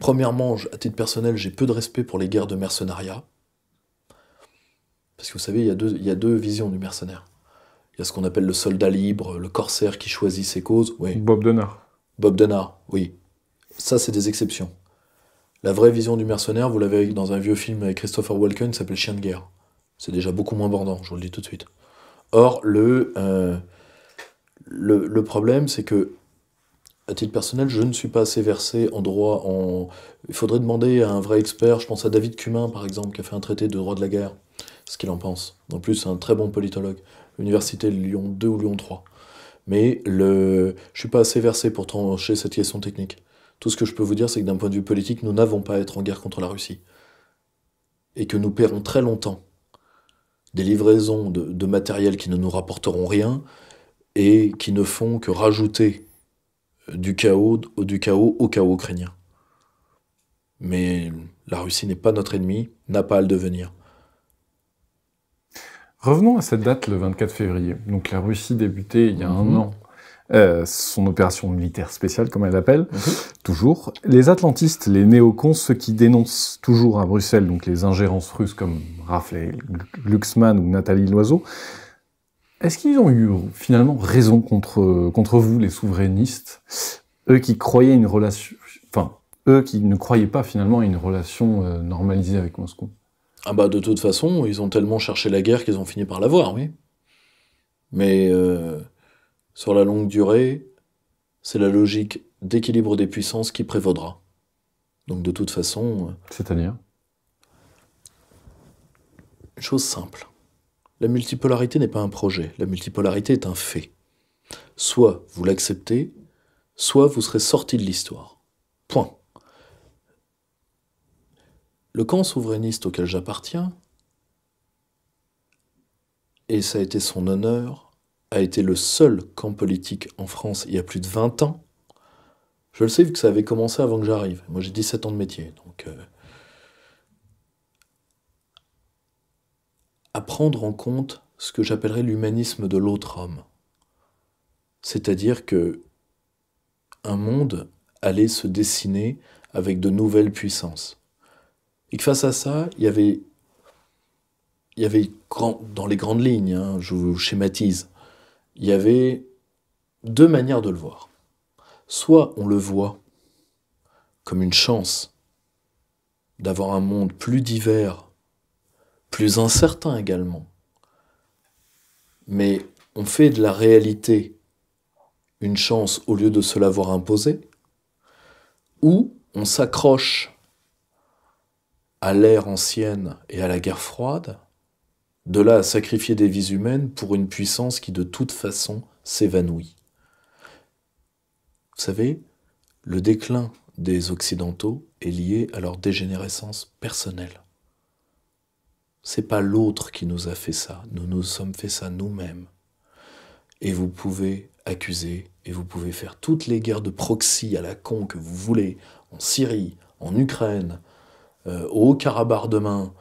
Speaker 2: premièrement, à titre personnel, j'ai peu de respect pour les guerres de mercenariat. Parce que vous savez, il y a deux, il y deux visions du mercenaire. Il y a ce qu'on appelle le soldat libre, le corsaire qui choisit ses causes. Oui. Bob Denard. Bob Denard, oui. Ça, c'est des exceptions. La vraie vision du mercenaire, vous l'avez dans un vieux film avec Christopher Walken qui s'appelle Chien de guerre. C'est déjà beaucoup moins bordant, je vous le dis tout de suite. Or, euh, le, le, problème, c'est que, à titre personnel, je ne suis pas assez versé en droit. Il faudrait demander à un vrai expert, je pense à David Cumin, par exemple, qui a fait un traité de droit de la guerre ce qu'il en pense. En plus, c'est un très bon politologue, Université Lyon 2 ou Lyon 3. Mais le... je suis pas assez versé pour trancher cette question technique. Tout ce que je peux vous dire, c'est que d'un point de vue politique, nous n'avons pas à être en guerre contre la Russie. Et que nous paierons très longtemps des livraisons de, matériel qui ne nous rapporteront rien et qui ne font que rajouter du chaos, du chaos au chaos ukrainien. Mais la Russie n'est pas notre ennemi, n'a pas à le devenir.
Speaker 1: Revenons à cette date, le 24 février. Donc la Russie débutait il y a un mhm. an euh, son opération militaire spéciale, comme elle l'appelle, mhm. toujours. Les atlantistes, les néocons, ceux qui dénoncent toujours à Bruxelles, donc les ingérences russes comme Rafael Luxman ou Nathalie Loiseau, est-ce qu'ils ont eu finalement raison contre, contre vous, les souverainistes, eux qui croyaient une relation, enfin, eux qui ne croyaient pas finalement à une relation euh, normalisée avec Moscou
Speaker 2: ah bah de toute façon, ils ont tellement cherché la guerre qu'ils ont fini par l'avoir, oui. Mais euh, sur la longue durée, c'est la logique d'équilibre des puissances qui prévaudra. Donc de toute façon... Euh, C'est-à-dire Une chose simple. La multipolarité n'est pas un projet, la multipolarité est un fait. Soit vous l'acceptez, soit vous serez sorti de l'histoire. Point. Le camp souverainiste auquel j'appartiens, et ça a été son honneur, a été le seul camp politique en France il y a plus de 20 ans. Je le sais vu que ça avait commencé avant que j'arrive. Moi j'ai 17 ans de métier, donc... Euh, à prendre en compte ce que j'appellerais l'humanisme de l'autre homme. C'est-à-dire que un monde allait se dessiner avec de nouvelles puissances. Et face à ça, il y avait, il y avait dans les grandes lignes, hein, je vous schématise, il y avait deux manières de le voir. Soit on le voit comme une chance d'avoir un monde plus divers, plus incertain également, mais on fait de la réalité une chance au lieu de se l'avoir imposée, ou on s'accroche à l'ère ancienne et à la guerre froide, de là à sacrifier des vies humaines pour une puissance qui de toute façon s'évanouit. Vous savez, le déclin des Occidentaux est lié à leur dégénérescence personnelle. C'est pas l'autre qui nous a fait ça, nous nous sommes fait ça nous-mêmes. Et vous pouvez accuser, et vous pouvez faire toutes les guerres de proxy à la con que vous voulez, en Syrie, en Ukraine, euh, au Haut-Karabakh demain,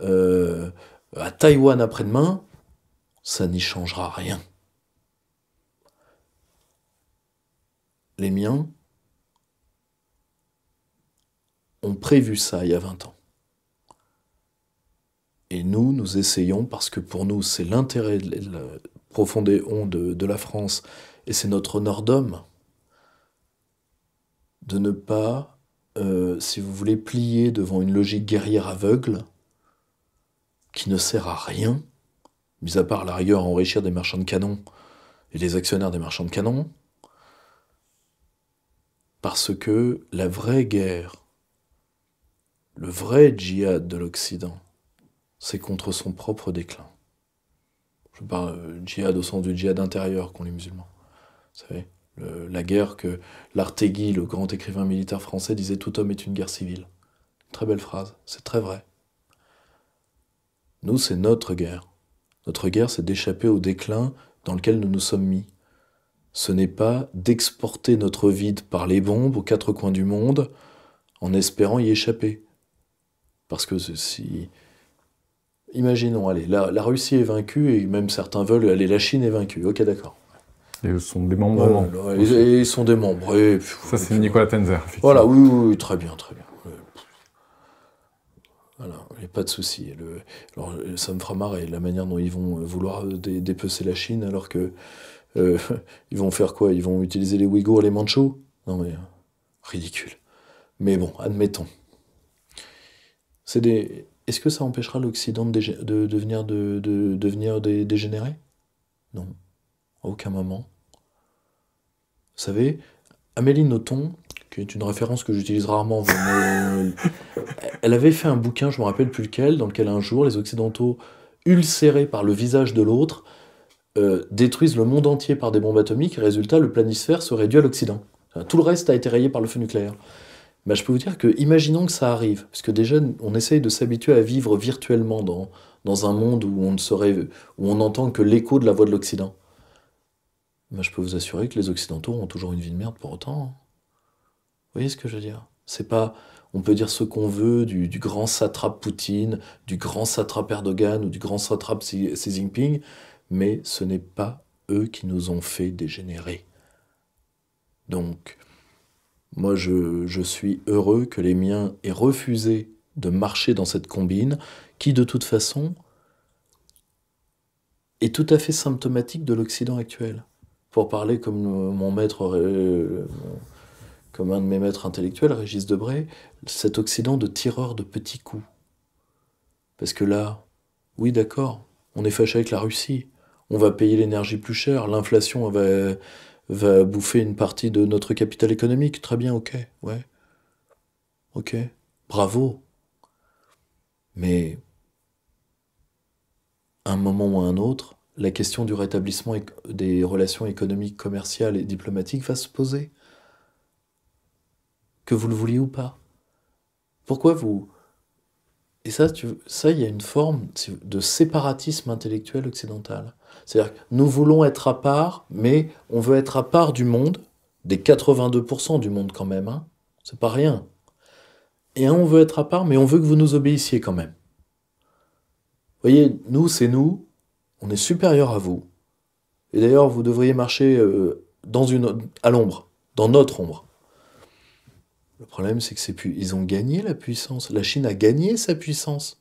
Speaker 2: euh, à Taïwan après-demain, ça n'y changera rien. Les miens ont prévu ça il y a 20 ans. Et nous, nous essayons, parce que pour nous, c'est l'intérêt profondé de, de la France, et c'est notre honneur d'homme, de ne pas euh, si vous voulez, plier devant une logique guerrière aveugle qui ne sert à rien, mis à part la rigueur à enrichir des marchands de canons et les actionnaires des marchands de canons, parce que la vraie guerre, le vrai djihad de l'Occident, c'est contre son propre déclin. Je parle euh, djihad au sens du djihad intérieur qu'ont les musulmans. Vous savez la guerre que l'Artégui, le grand écrivain militaire français, disait Tout homme est une guerre civile. Très belle phrase, c'est très vrai. Nous, c'est notre guerre. Notre guerre, c'est d'échapper au déclin dans lequel nous nous sommes mis. Ce n'est pas d'exporter notre vide par les bombes aux quatre coins du monde en espérant y échapper. Parce que si. Imaginons, allez, la, la Russie est vaincue et même certains veulent, allez, la Chine est vaincue. Ok, d'accord. Ils sont des membres. — ils, sont démembrés. ça, c'est Nicolas Tenzer. Voilà, oui, oui, très bien, très bien. Voilà, pas de souci. Alors, ça me fera marrer la manière dont ils vont vouloir dépecer la Chine, alors que euh, *laughs* ils vont faire quoi Ils vont utiliser les Ouïghours, les Manchots Non mais ridicule. Mais bon, admettons. C'est des. Est-ce que ça empêchera l'Occident de, de, devenir, de, de, devenir dégénéré Non à aucun moment. Vous savez, Amélie Nothomb, qui est une référence que j'utilise rarement, elle avait fait un bouquin, je ne me rappelle plus lequel, dans lequel un jour les Occidentaux, ulcérés par le visage de l'autre, euh, détruisent le monde entier par des bombes atomiques, et résultat, le planisphère serait réduit à l'Occident. Tout le reste a été rayé par le feu nucléaire. Ben, je peux vous dire que, imaginons que ça arrive, parce que déjà, on essaye de s'habituer à vivre virtuellement dans, dans un monde où on, ne serait, où on n'entend que l'écho de la voix de l'Occident. Bah, je peux vous assurer que les Occidentaux ont toujours une vie de merde pour autant. Hein. Vous voyez ce que je veux dire C'est pas. On peut dire ce qu'on veut du, grand satrape Poutine, du grand satrape Erdogan ou du grand satrape Xi Jinping, mais ce n'est pas eux qui nous ont fait dégénérer. Donc, moi, je suis heureux que les miens aient refusé de marcher dans cette combine, qui de toute façon est tout à fait symptomatique de l'Occident actuel pour parler comme mon maître, euh, comme un de mes maîtres intellectuels, Régis Debray, cet Occident de tireur de petits coups. Parce que là, oui, d'accord, on est fâché avec la Russie, on va payer l'énergie plus cher, l'inflation va, va bouffer une partie de notre capital économique, très bien, ok, ouais. Ok, bravo. Mais, un moment ou un autre, la question du rétablissement des relations économiques, commerciales et diplomatiques va se poser. Que vous le vouliez ou pas. Pourquoi vous... Et ça, ça, il y a une forme de séparatisme intellectuel occidental. C'est-à-dire que nous voulons être à part, mais on veut être à part du monde, des 82% du monde quand même, hein. c'est pas rien. Et on veut être à part, mais on veut que vous nous obéissiez quand même. Vous voyez, nous, c'est nous, on est supérieur à vous. Et d'ailleurs, vous devriez marcher euh, dans une, à l'ombre, dans notre ombre. Le problème, c'est que c'est ils ont gagné la puissance. La Chine a gagné sa puissance.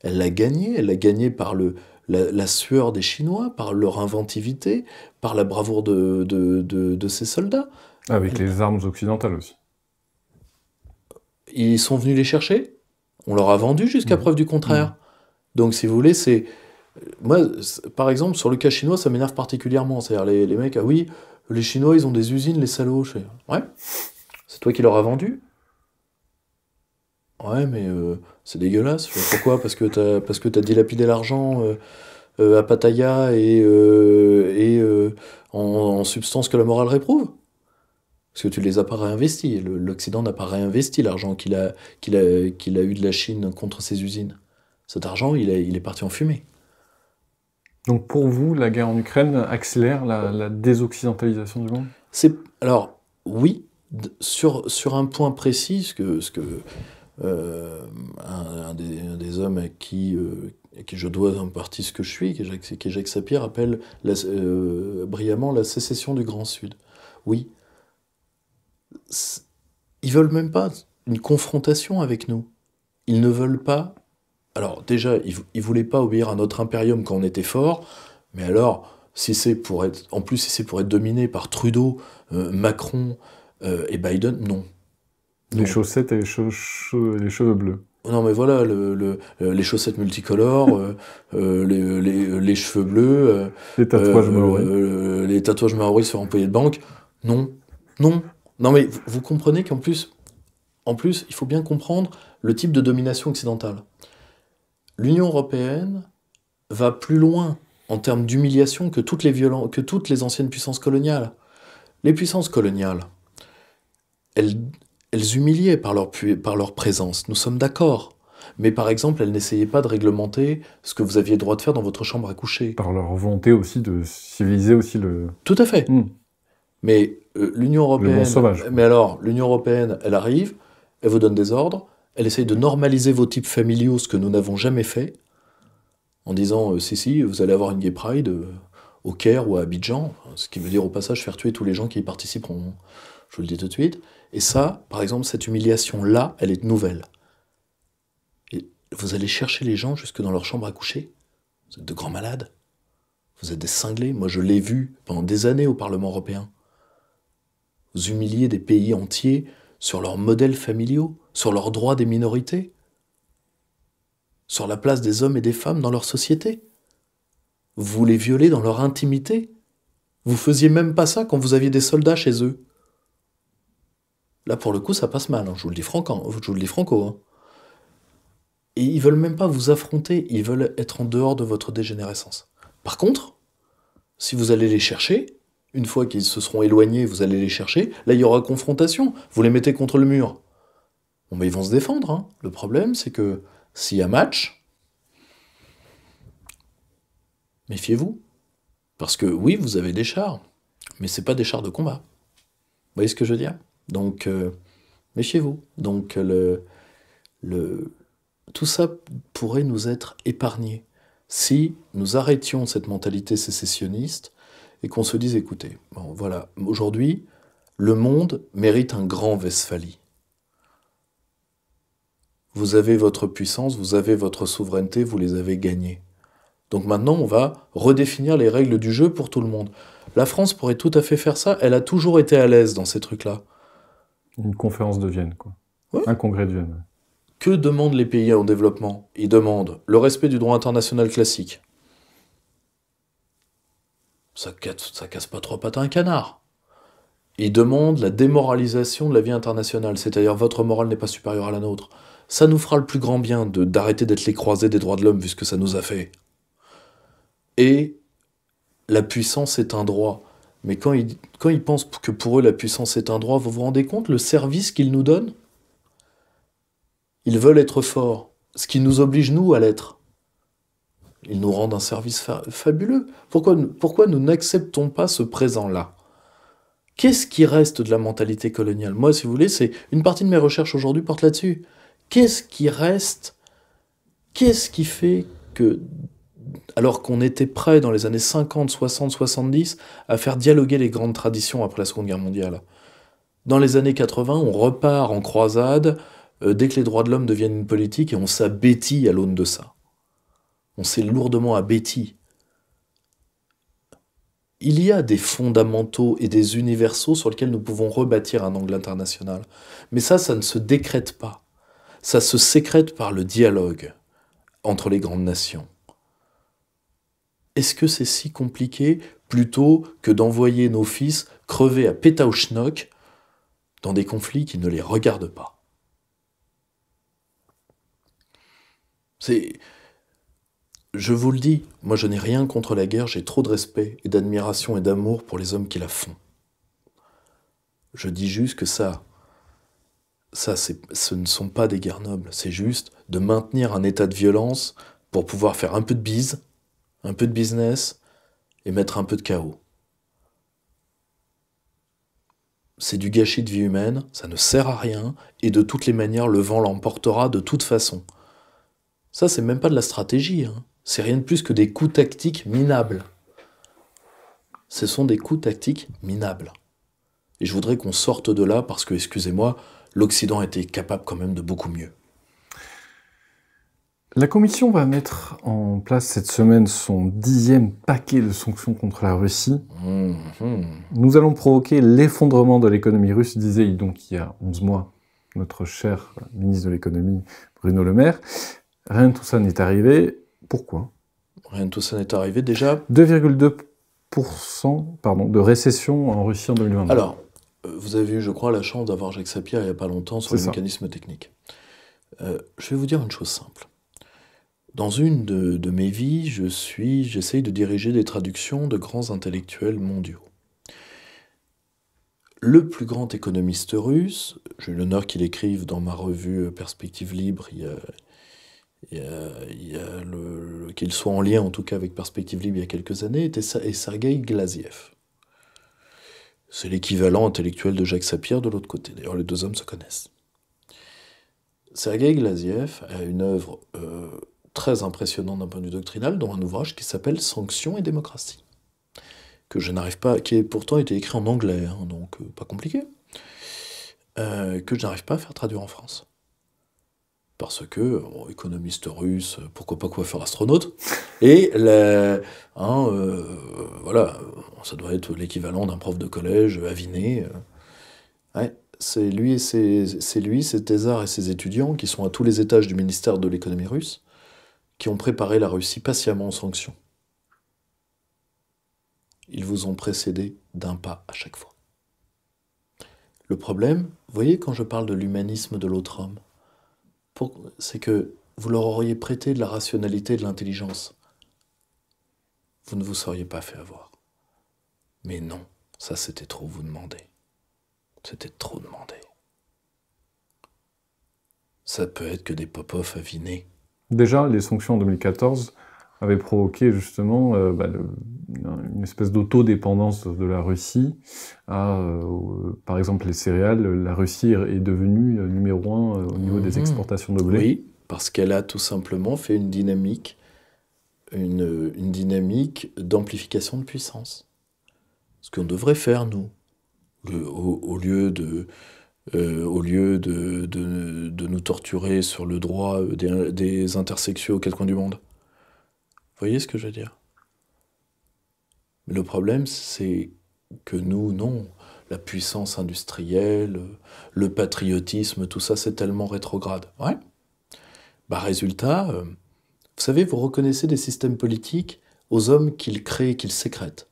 Speaker 2: Elle l'a gagnée. Elle l'a gagnée par le, la, sueur des Chinois, par leur inventivité, par la bravoure de, de, ses soldats. Ah, avec les armes occidentales aussi. Ils sont venus les chercher. On leur a vendu jusqu'à mmh. preuve du contraire. Mmh. Donc, si vous voulez, c'est moi, par exemple, sur le cas chinois, ça m'énerve particulièrement. C'est-à-dire, les, les, mecs, ah oui, les Chinois, ils ont des usines, les salauds. Ouais. C'est toi qui leur as vendu Ouais, mais euh, c'est dégueulasse. Pourquoi Parce que t'as, parce que as dilapidé l'argent euh, euh, à Pattaya et, et en, substance que la morale réprouve parce que tu les as pas réinvestis. L'Occident n'a pas réinvesti l'argent qu'il a, qu'il qu'il a eu de la Chine contre ses usines. Cet argent, il, il est parti en fumée.
Speaker 1: Donc pour vous, la guerre en Ukraine accélère la,
Speaker 2: désoccidentalisation du monde C'est alors oui, sur, sur un point précis, ce que, ce que euh, un, des, hommes à qui, euh, qui je dois en partie ce que je suis, qui est Jacques, Sapir, appelle euh, brillamment la sécession du Grand Sud. Oui, ils veulent même pas une confrontation avec nous. Ils ne veulent pas alors déjà, ils ne voulaient pas obéir à notre impérium quand on était fort, mais alors, c'est en plus, si c'est pour être dominé par Trudeau, euh, Macron euh, et Biden, non. Les chaussettes et les, cheveux bleus. Non, mais voilà, euh, les chaussettes multicolores, les, cheveux bleus, les tatouages maoris, les tatouages maoris sur employés de banque, non, non. Non, mais vous, vous comprenez qu'en plus, en plus, il faut bien comprendre le type de domination occidentale l'Union européenne va plus loin en termes d'humiliation que, toutes les que toutes les anciennes puissances coloniales. Les puissances coloniales, elles, elles humiliaient par leur, présence, nous sommes d'accord. Mais par exemple, elles n'essayaient pas de réglementer ce que vous aviez le droit de faire dans votre chambre à coucher. Par leur volonté aussi de civiliser aussi le... Tout à fait. Hmm. Mais euh, l'Union européenne... sauvage. Mais alors, l'Union européenne, elle arrive, elle vous donne des ordres, elle essaye de normaliser vos types familiaux, ce que nous n'avons jamais fait, en disant euh, si, si, vous allez avoir une gay pride euh, au Caire ou à Abidjan, ce qui veut dire au passage faire tuer tous les gens qui y participeront. Je vous le dis tout de suite. Et ça, par exemple, cette humiliation-là, elle est nouvelle. Et vous allez chercher les gens jusque dans leur chambre à coucher. Vous êtes de grands malades. Vous êtes des cinglés. Moi, je l'ai vu pendant des années au Parlement européen. Vous humiliez des pays entiers sur leurs modèles familiaux, sur leurs droits des minorités, sur la place des hommes et des femmes dans leur société. Vous les violez dans leur intimité. Vous faisiez même pas ça quand vous aviez des soldats chez eux. Là, pour le coup, ça passe mal, hein, je vous le dis, franco. Je vous le dis franco Et ils veulent même pas vous affronter, ils veulent être en dehors de votre dégénérescence. Par contre, si vous allez les chercher, une fois qu'ils se seront éloignés, vous allez les chercher. Là, il y aura confrontation. Vous les mettez contre le mur. Bon, mais ils vont se défendre. Hein. Le problème, c'est que s'il y a match, méfiez-vous. Parce que oui, vous avez des chars, mais ce pas des chars de combat. Vous voyez ce que je veux dire Donc, euh, méfiez-vous. Donc, le, le, tout ça pourrait nous être épargné si nous arrêtions cette mentalité sécessionniste et qu'on se dise, écoutez, bon, voilà, aujourd'hui, le monde mérite un grand Westphalie. Vous avez votre puissance, vous avez votre souveraineté, vous les avez gagnées. Donc maintenant, on va redéfinir les règles du jeu pour tout le monde. La France pourrait tout à fait faire ça, elle a toujours été à l'aise dans ces trucs-là.
Speaker 1: Une conférence de Vienne, quoi. Un congrès de Vienne.
Speaker 2: Que demandent les pays en développement Ils demandent le respect du droit international classique, ça, casse pas trois pattes à un canard. Il demande la démoralisation de la vie internationale, c'est-à-dire votre morale n'est pas supérieure à la nôtre. Ça nous fera le plus grand bien d'arrêter d'être les croisés des droits de l'homme, vu ce que ça nous a fait. Et la puissance est un droit. Mais quand ils, quand ils pensent que pour eux la puissance est un droit, vous vous rendez compte le service qu'ils nous donnent Ils veulent être forts, ce qui nous oblige nous à l'être. Ils nous rendent un service fabuleux. Pourquoi, pourquoi nous n'acceptons pas ce présent-là Qu'est-ce qui reste de la mentalité coloniale Moi, si vous voulez, c'est une partie de mes recherches aujourd'hui porte là-dessus. Qu'est-ce qui reste Qu'est-ce qui fait que, alors qu'on était prêt dans les années 50, 60, 70 à faire dialoguer les grandes traditions après la Seconde Guerre mondiale, dans les années 80, on repart en croisade euh, dès que les droits de l'homme deviennent une politique et on s'abétit à l'aune de ça on s'est lourdement abétis. Il y a des fondamentaux et des universaux sur lesquels nous pouvons rebâtir un angle international. Mais ça, ça ne se décrète pas. Ça se sécrète par le dialogue entre les grandes nations. Est-ce que c'est si compliqué plutôt que d'envoyer nos fils crever à pétaouchnock dans des conflits qui ne les regardent pas C'est je vous le dis, moi je n'ai rien contre la guerre, j'ai trop de respect et d'admiration et d'amour pour les hommes qui la font. Je dis juste que ça, ça ce ne sont pas des guerres nobles, c'est juste de maintenir un état de violence pour pouvoir faire un peu de bise, un peu de business et mettre un peu de chaos. C'est du gâchis de vie humaine, ça ne sert à rien, et de toutes les manières, le vent l'emportera de toute façon. Ça, c'est même pas de la stratégie. Hein c'est rien de plus que des coups tactiques minables. Ce sont des coups tactiques minables. Et je voudrais qu'on sorte de là parce que, excusez-moi, l'Occident était capable quand même de beaucoup mieux.
Speaker 1: La Commission va mettre en place cette semaine son dixième paquet de sanctions contre la Russie. Mhm. Nous allons provoquer l'effondrement de l'économie russe, disait donc il y a 11 mois notre cher ministre de l'économie Bruno Le Maire. Rien de tout ça n'est arrivé. Pourquoi Rien de tout ça n'est arrivé déjà. 2,2% pardon, de récession en Russie en 2022. Alors,
Speaker 2: euh, vous avez eu, je crois, la chance d'avoir Jacques Sapir il n'y a pas longtemps sur les mécanisme mécanismes techniques. Euh, je vais vous dire une chose simple. Dans une de, mes vies, je suis, j'essaye de diriger des traductions de grands intellectuels mondiaux. Le plus grand économiste russe, j'ai eu l'honneur qu'il écrive dans ma revue Perspective Libre il y a, qu'il soit en lien en tout cas avec Perspective Libre il y a quelques années, était et Sergei Glaziev. C'est l'équivalent intellectuel de Jacques Sapir de l'autre côté. D'ailleurs, les deux hommes se connaissent. Sergei Glaziev a une œuvre euh, très impressionnante d'un point de vue doctrinal, dont un ouvrage qui s'appelle Sanctions et démocratie, que je n'arrive pas, qui est pourtant été écrit en anglais, hein, donc euh, pas compliqué, euh, que je n'arrive pas à faire traduire en France parce que, économiste russe, pourquoi pas quoi faire astronaute Et hein, euh, voilà, ça doit être l'équivalent d'un prof de collège aviné. Euh. c'est lui c'est lui, et ses étudiants qui sont à tous les étages du ministère de l'économie russe, qui ont préparé la Russie patiemment en sanctions. Ils vous ont précédé d'un pas à chaque fois. Le problème, vous voyez quand je parle de l'humanisme de l'autre homme, c'est que vous leur auriez prêté de la rationalité et de l'intelligence. Vous ne vous seriez pas fait avoir. Mais non, ça c'était trop vous demander. C'était trop demander. Ça peut être que des pop avinés.
Speaker 1: Déjà, les sanctions en 2014 avait provoqué justement euh, bah, une espèce d'autodépendance de la Russie à, euh, par exemple, les céréales. La Russie est devenue euh, numéro un
Speaker 2: au niveau des mhm. exportations de blé. Oui, parce qu'elle a tout simplement fait une dynamique, une, dynamique d'amplification de puissance. Ce qu'on devrait faire, nous, au, lieu de... au lieu de, de, nous torturer sur le droit des, des intersexuels aux quatre du monde voyez ce que je veux dire Le problème, c'est que nous, non. La puissance industrielle, le patriotisme, tout ça, c'est tellement rétrograde. Ouais. Bah, résultat, euh, vous savez, vous reconnaissez des systèmes politiques aux hommes qu'ils créent et qu'ils sécrètent.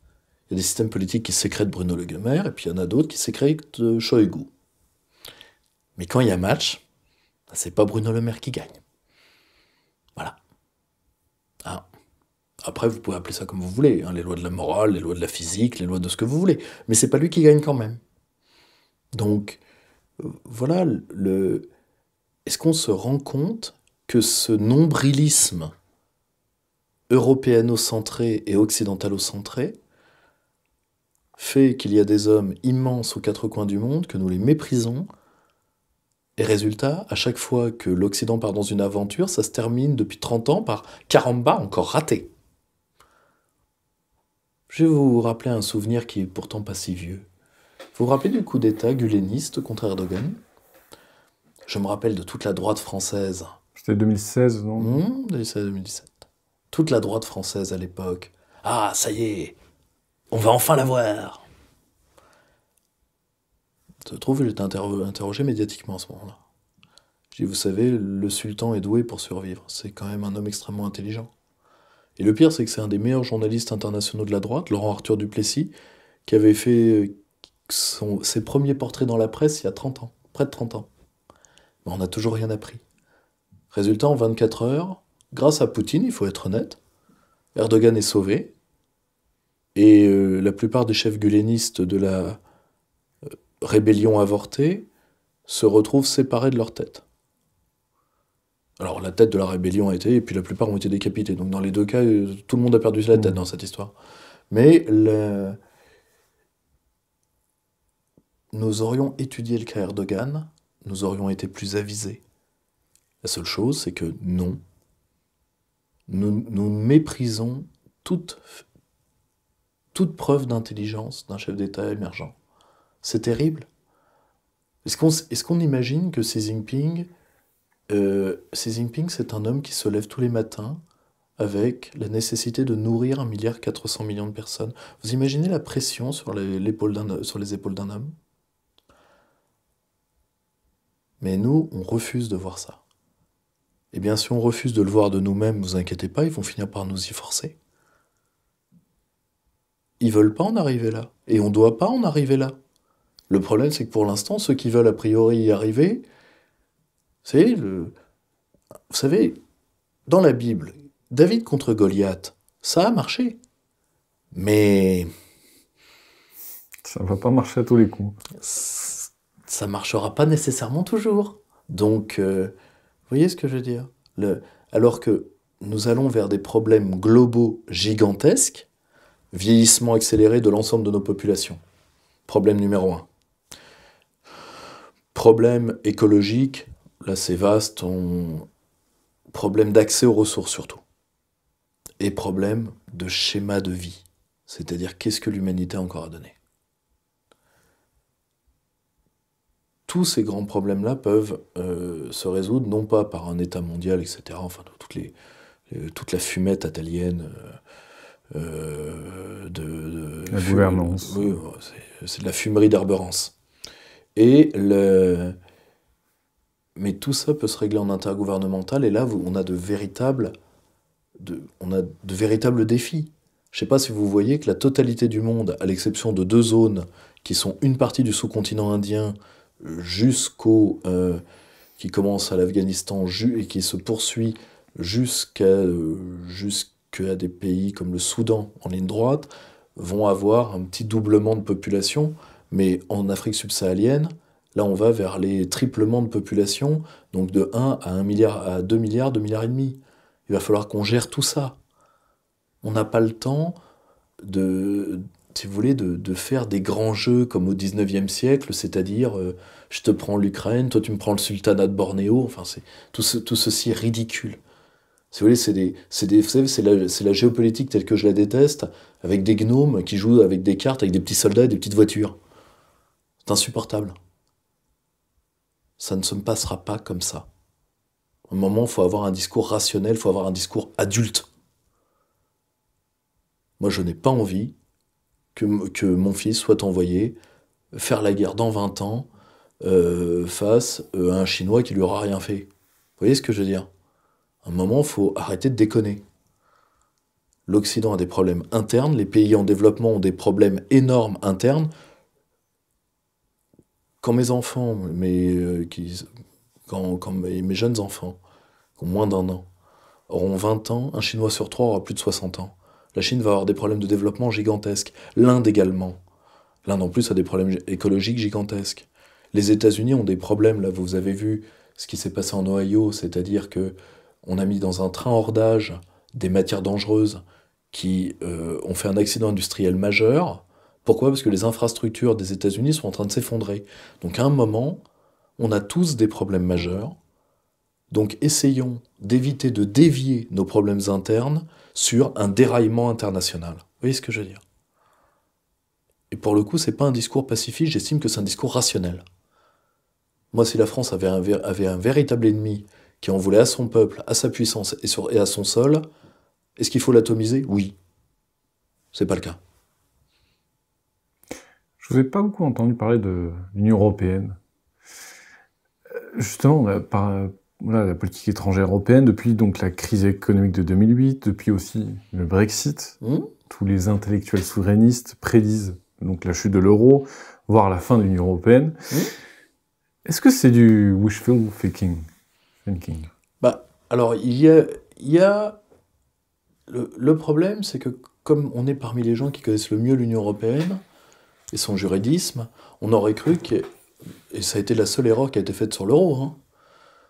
Speaker 2: Il y a des systèmes politiques qui sécrètent Bruno Le Guemer, et puis il y en a d'autres qui sécrètent euh, Shoigu. Mais quand il y a match, bah, c'est pas Bruno Le Maire qui gagne. Après, vous pouvez appeler ça comme vous voulez, hein, les lois de la morale, les lois de la physique, les lois de ce que vous voulez. Mais c'est pas lui qui gagne quand même. Donc, euh, voilà, le... est-ce qu'on se rend compte que ce nombrilisme européano-centré et occidentalo-centré fait qu'il y a des hommes immenses aux quatre coins du monde, que nous les méprisons, et résultat, à chaque fois que l'Occident part dans une aventure, ça se termine depuis 30 ans par caramba encore raté. Je vais vous rappeler un souvenir qui est pourtant pas si vieux. Vous vous rappelez du coup d'État guléniste contre Erdogan Je me rappelle de toute la droite française. C'était 2016, non 2016-2017. Hmm, toute la droite française à l'époque. Ah, ça y est On va enfin la voir Je trouve que était interrogé médiatiquement à ce moment-là. Je vous savez, le sultan est doué pour survivre. C'est quand même un homme extrêmement intelligent. Et le pire, c'est que c'est un des meilleurs journalistes internationaux de la droite, Laurent Arthur Duplessis, qui avait fait euh, ses premiers portraits dans la presse il y a 30 ans, près de 30 ans. Mais on n'a toujours rien appris. Résultat, en 24 heures, grâce à Poutine, il faut être honnête, Erdogan est sauvé, et euh, la plupart des chefs gulenistes de la euh, rébellion avortée se retrouvent séparés de leur tête. Alors la tête de la rébellion a été, et puis la plupart ont été décapités. Donc dans les deux cas, euh, tout le monde a perdu la tête mmh. dans cette histoire. Mais nous aurions étudié le cas Erdogan, nous aurions été plus avisés. La seule chose, c'est que non, nous, méprisons toute, preuve d'intelligence d'un chef d'État émergent. C'est terrible. Est-ce qu'on imagine que Xi Jinping euh, Xi Jinping, c'est un homme qui se lève tous les matins avec la nécessité de nourrir un milliard millions de personnes. Vous imaginez la pression sur les, épaules sur les épaules d'un homme Mais nous, on refuse de voir ça. Eh bien, si on refuse de le voir de nous-mêmes, vous inquiétez pas, ils vont finir par nous y forcer. Ils veulent pas en arriver là. Et on doit pas en arriver là. Le problème, c'est que pour l'instant, ceux qui veulent a priori y arriver, c'est le... Vous savez, dans la Bible, David contre Goliath, ça a marché. Mais... Ça ne va pas marcher à tous les coups. Ça ne marchera pas nécessairement toujours. Donc, euh, vous voyez ce que je veux dire Alors que nous allons vers des problèmes globaux gigantesques, vieillissement accéléré de l'ensemble de nos populations. Problème numéro un. Problème écologique, là c'est vaste, ont problème d'accès aux ressources surtout, et problème de schéma de vie, c'est-à-dire qu'est-ce que l'humanité a encore a donné Tous ces grands problèmes-là peuvent euh, se résoudre non pas par un État mondial, etc., enfin toute la fumette italienne... Euh, euh, de, la gouvernance. c'est de la fumerie d'herberance. Et le, mais tout ça peut se régler en intergouvernemental, et là, on a de véritables, on a de véritables défis. Je ne sais pas si vous voyez que la totalité du monde, à l'exception de deux zones, qui sont une partie du sous-continent indien jusqu'au... Euh, qui commence à l'Afghanistan et qui se poursuit euh, jusqu'à des pays comme le Soudan en ligne droite, vont avoir un petit doublement de population, mais en Afrique subsaharienne, Là, on va vers les triplements de population, donc de 1 à 1 milliard, à 2 milliards, 2 milliards et demi. Il va falloir qu'on gère tout ça. On n'a pas le temps de, si vous voulez, de, faire des grands jeux comme au 19e siècle, c'est-à-dire euh, je te prends l'Ukraine, toi tu me prends le sultanat de Bornéo, enfin c'est tout, ceci est ridicule. Si vous voulez, c'est c'est la, la, géopolitique telle que je la déteste, avec des gnomes qui jouent avec des cartes, avec des petits soldats et des petites voitures. C'est insupportable ça ne se passera pas comme ça. À un moment, il faut avoir un discours rationnel, il faut avoir un discours adulte. Moi, je n'ai pas envie que, mon fils soit envoyé faire la guerre dans 20 ans euh, face euh, à un Chinois qui lui aura rien fait. Vous voyez ce que je veux dire À un moment, il faut arrêter de déconner. L'Occident a des problèmes internes, les pays en développement ont des problèmes énormes internes quand mes enfants, mes, euh, quand, mes, jeunes enfants, qui ont moins d'un an, auront 20 ans, un Chinois sur trois aura plus de 60 ans. La Chine va avoir des problèmes de développement gigantesques. L'Inde également. L'Inde en plus a des problèmes écologiques gigantesques. Les États-Unis ont des problèmes, là vous avez vu ce qui s'est passé en Ohio, c'est-à-dire que on a mis dans un train hors d'âge des matières dangereuses qui euh, ont fait un accident industriel majeur, pourquoi Parce que les infrastructures des États-Unis sont en train de s'effondrer. Donc à un moment, on a tous des problèmes majeurs. Donc essayons d'éviter de dévier nos problèmes internes sur un déraillement international. Vous voyez ce que je veux dire Et pour le coup, c'est pas un discours pacifique, j'estime que c'est un discours rationnel. Moi, si la France avait un, véritable ennemi qui en voulait à son peuple, à sa puissance et, et à son sol, est-ce qu'il faut l'atomiser Oui. C'est pas le cas. Je vous
Speaker 1: ai pas beaucoup entendu parler de l'Union européenne. Euh, justement, par, la politique étrangère européenne, depuis donc la crise économique de 2008, depuis aussi le Brexit, mmh. tous les intellectuels souverainistes prédisent donc la chute de l'euro, voire la fin de l'Union européenne. Mmh. Est-ce que c'est du wishful thinking,
Speaker 2: bah, Alors, il y a. le problème, c'est que comme on est parmi les gens qui connaissent le mieux l'Union européenne, et son juridisme, on aurait cru que, et ça a été la seule erreur qui a été faite sur l'euro, hein.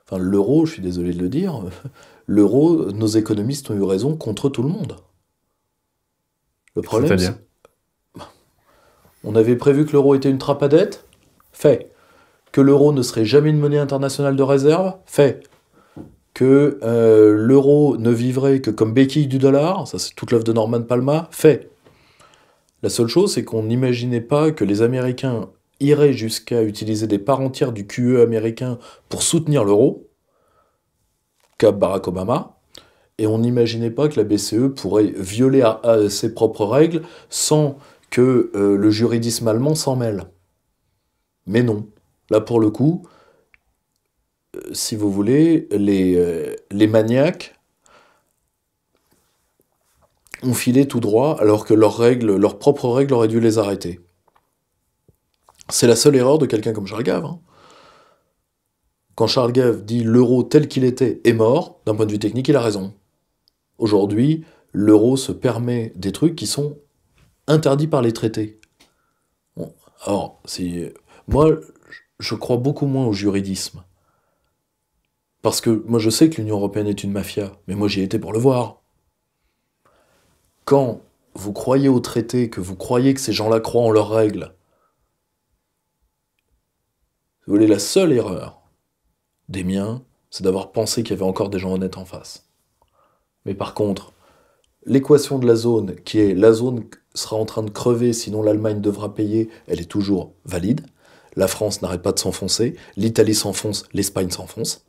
Speaker 2: enfin l'euro, je suis désolé de le dire, *laughs* l'euro, nos économistes ont eu raison contre tout le monde. Le problème, c'est... Bah, on avait prévu que l'euro était une trappe à dette Fait. Que l'euro ne serait jamais une monnaie internationale de réserve Fait. Que euh, l'euro ne vivrait que comme béquille du dollar Ça, c'est toute l'œuvre de Norman Palma Fait. La seule chose, c'est qu'on n'imaginait pas que les Américains iraient jusqu'à utiliser des parts entières du QE américain pour soutenir l'euro, cap Barack Obama, et on n'imaginait pas que la BCE pourrait violer ses propres règles sans que euh, le juridisme allemand s'en mêle. Mais non. Là, pour le coup, euh, si vous voulez, les, euh, les maniaques ont filé tout droit alors que leurs règles, leurs propres règles auraient dû les arrêter. C'est la seule erreur de quelqu'un comme Charles Gave. Hein. Quand Charles Gave dit l'euro tel qu'il était est mort, d'un point de vue technique, il a raison. Aujourd'hui, l'euro se permet des trucs qui sont interdits par les traités. Bon, alors, moi, je crois beaucoup moins au juridisme. Parce que moi, je sais que l'Union européenne est une mafia, mais moi, j'y été pour le voir quand vous croyez au traité, que vous croyez que ces gens-là croient en leurs règles, vous voulez, la seule erreur des miens, c'est d'avoir pensé qu'il y avait encore des gens honnêtes en face. Mais par contre, l'équation de la zone, qui est la zone sera en train de crever, sinon l'Allemagne devra payer, elle est toujours valide. La France n'arrête pas de s'enfoncer, l'Italie s'enfonce, l'Espagne s'enfonce.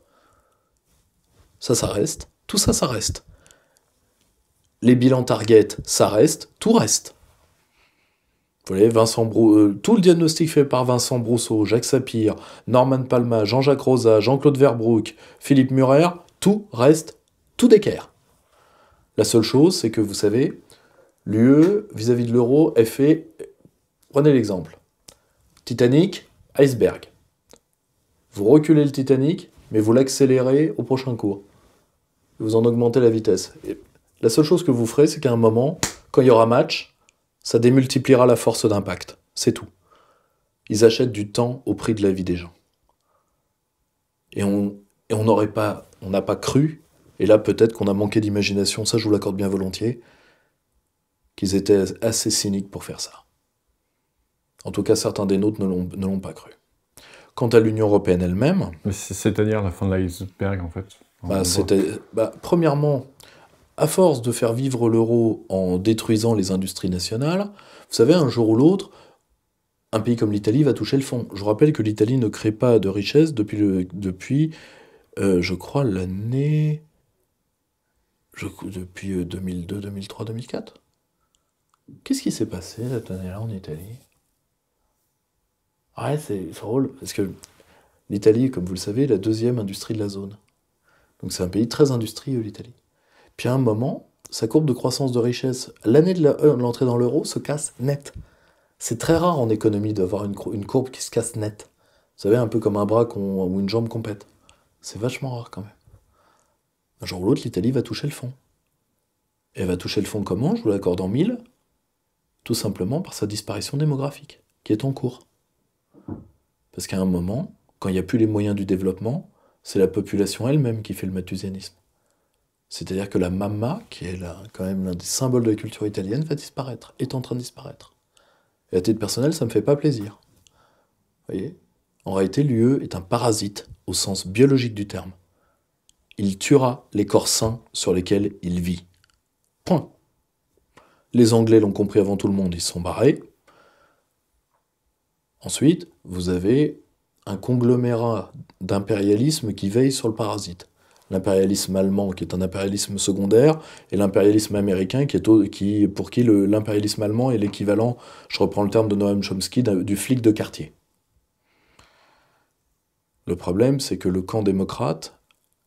Speaker 2: Ça, ça reste. Tout ça, ça reste les bilans target, ça reste, tout reste. Vous voyez, Vincent Brou euh, tout le diagnostic fait par Vincent Brousseau, Jacques Sapir, Norman Palma, Jean-Jacques Rosa, Jean-Claude Verbrook, Philippe Murer, tout reste tout d'équerre. La seule chose, c'est que vous savez, l'UE vis-à-vis de l'euro est fait. Prenez l'exemple Titanic, iceberg. Vous reculez le Titanic, mais vous l'accélérez au prochain cours. Vous en augmentez la vitesse. Et la seule chose que vous ferez, c'est qu'à un moment, quand il y aura match, ça démultipliera la force d'impact. C'est tout. Ils achètent du temps au prix de la vie des gens. Et on et on n'aurait pas, on n'a pas cru. Et là, peut-être qu'on a manqué d'imagination. Ça, je vous l'accorde bien volontiers. Qu'ils étaient assez cyniques pour faire ça. En tout cas, certains des nôtres ne l'ont pas cru. Quant à l'Union européenne elle-même.
Speaker 1: C'est-à-dire la fin de
Speaker 2: l'iceberg, en fait. Bah, bah, premièrement, à force de faire vivre l'euro en détruisant les industries nationales, vous savez, un jour ou l'autre, un pays comme l'Italie va toucher le fond. Je vous rappelle que l'Italie ne crée pas de richesse depuis, le, depuis euh, je crois, l'année... depuis 2002, 2003, 2004 Qu'est-ce qui s'est passé cette année-là en Italie ah Ouais, c'est drôle, parce que l'Italie, comme vous le savez, est la deuxième industrie de la zone. Donc c'est un pays très industrieux, l'Italie. Puis à un moment, sa courbe de croissance de richesse, l'année euh, de l'entrée dans l'euro, se casse net. C'est très rare en économie d'avoir une, courbe qui se casse net. Vous savez, un peu comme un bras ou une jambe qu'on pète. C'est vachement rare quand même. Un jour ou l'autre, l'Italie va toucher le fond. Et elle va toucher le fond comment Je vous l'accorde en mille. Tout simplement par sa disparition démographique, qui est en cours. Parce qu'à un moment, quand il n'y a plus les moyens du développement, c'est la population elle-même qui fait le mathusianisme. C'est-à-dire que la mamma, qui est quand même l'un des symboles de la culture italienne, va disparaître, est en train de disparaître. Et à titre personnel, ça ne me fait pas plaisir. Vous voyez En réalité, l'UE est un parasite au sens biologique du terme. Il tuera les corps sains sur lesquels il vit. Point. Les Anglais l'ont compris avant tout le monde, ils sont barrés. Ensuite, vous avez un conglomérat d'impérialisme qui veille sur le parasite l'impérialisme allemand qui est un impérialisme secondaire et l'impérialisme américain qui est qui, pour qui l'impérialisme allemand est l'équivalent, je reprends le terme de Noam Chomsky, du flic de quartier. Le problème, c'est que le camp démocrate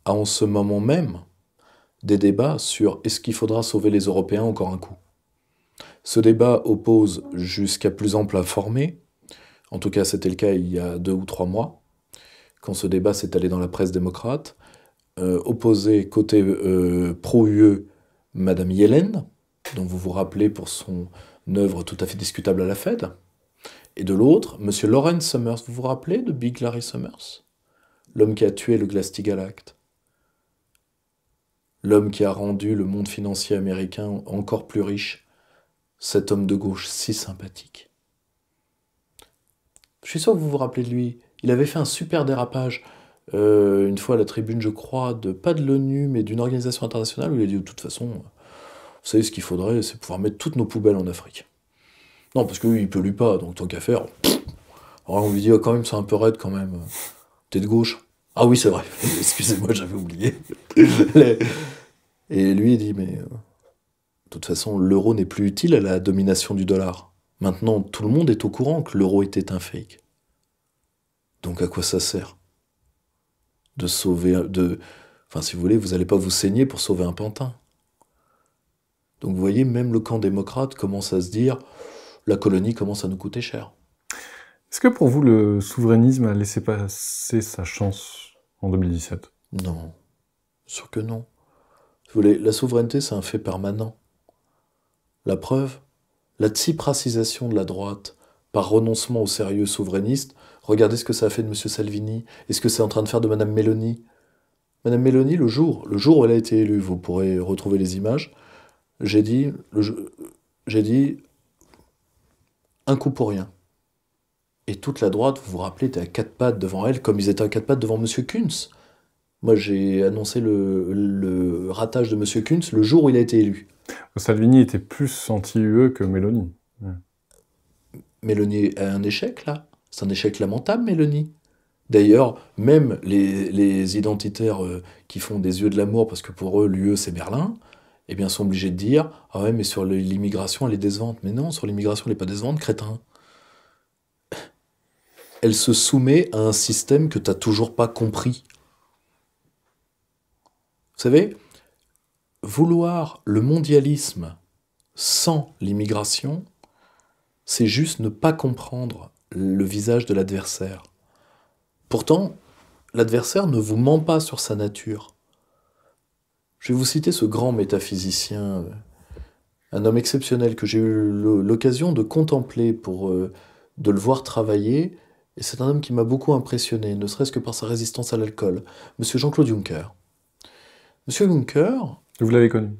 Speaker 2: a en ce moment même des débats sur est-ce qu'il faudra sauver les Européens encore un coup. Ce débat oppose jusqu'à plus ample à former, en tout cas c'était le cas il y a deux ou trois mois, quand ce débat s'est allé dans la presse démocrate, euh, opposé côté euh, pro-UE, Madame Yellen, dont vous vous rappelez pour son œuvre tout à fait discutable à la Fed, et de l'autre, Monsieur Lawrence Summers. Vous vous rappelez de Big Larry Summers L'homme qui a tué le glass Act. L'homme qui a rendu le monde financier américain encore plus riche. Cet homme de gauche si sympathique. Je suis sûr que vous vous rappelez de lui. Il avait fait un super dérapage euh, une fois à la tribune, je crois, de pas de l'ONU, mais d'une organisation internationale, où il a dit de toute façon, euh, vous savez, ce qu'il faudrait, c'est pouvoir mettre toutes nos poubelles en Afrique. Non, parce que ne peut lui pas, donc tant qu'à faire. on lui dit, oh, quand même, c'est un peu raide quand même. T'es de gauche. Ah oui, c'est vrai. *laughs* Excusez-moi, j'avais oublié. *laughs* Et lui, il dit, mais euh, de toute façon, l'euro n'est plus utile à la domination du dollar. Maintenant, tout le monde est au courant que l'euro était un fake. Donc à quoi ça sert de sauver, de, enfin si vous voulez, vous n'allez pas vous saigner pour sauver un pantin. Donc vous voyez, même le camp démocrate commence à se dire, la colonie commence à nous coûter cher.
Speaker 1: Est-ce que pour vous, le souverainisme a laissé passer sa chance en 2017
Speaker 2: Non, sûr que non. vous voulez, la souveraineté, c'est un fait permanent. La preuve, la tsipracisation de la droite par renoncement au sérieux souverainiste Regardez ce que ça a fait de M. Salvini et ce que c'est en train de faire de Mme Mélanie. Madame Mélanie, le jour, le jour où elle a été élue, vous pourrez retrouver les images, j'ai dit, j'ai dit un coup pour rien. Et toute la droite, vous vous rappelez, était à quatre pattes devant elle, comme ils étaient à quatre pattes devant M. Kunz. Moi, j'ai annoncé le, ratage de M. Kunz le jour où il a été élu.
Speaker 1: Salvini était plus anti-UE que Mélanie.
Speaker 2: a un échec, là c'est un échec lamentable, Mélanie. D'ailleurs, même les, identitaires euh, qui font des yeux de l'amour parce que pour eux, l'UE, c'est Berlin, eh bien, sont obligés de dire Ah ouais, mais sur l'immigration, elle est décevante. Mais non, sur l'immigration, elle n'est pas décevante, crétin. Elle se soumet à un système que tu n'as toujours pas compris. Vous savez, vouloir le mondialisme sans l'immigration, c'est juste ne pas comprendre le visage de l'adversaire. Pourtant, l'adversaire ne vous ment pas sur sa nature. Je vais vous citer ce grand métaphysicien, un homme exceptionnel que j'ai eu l'occasion de contempler pour euh, de le voir travailler, et c'est un homme qui m'a beaucoup impressionné, ne serait-ce que par sa résistance à l'alcool, monsieur Jean-Claude Juncker. Monsieur Juncker. Vous l'avez connu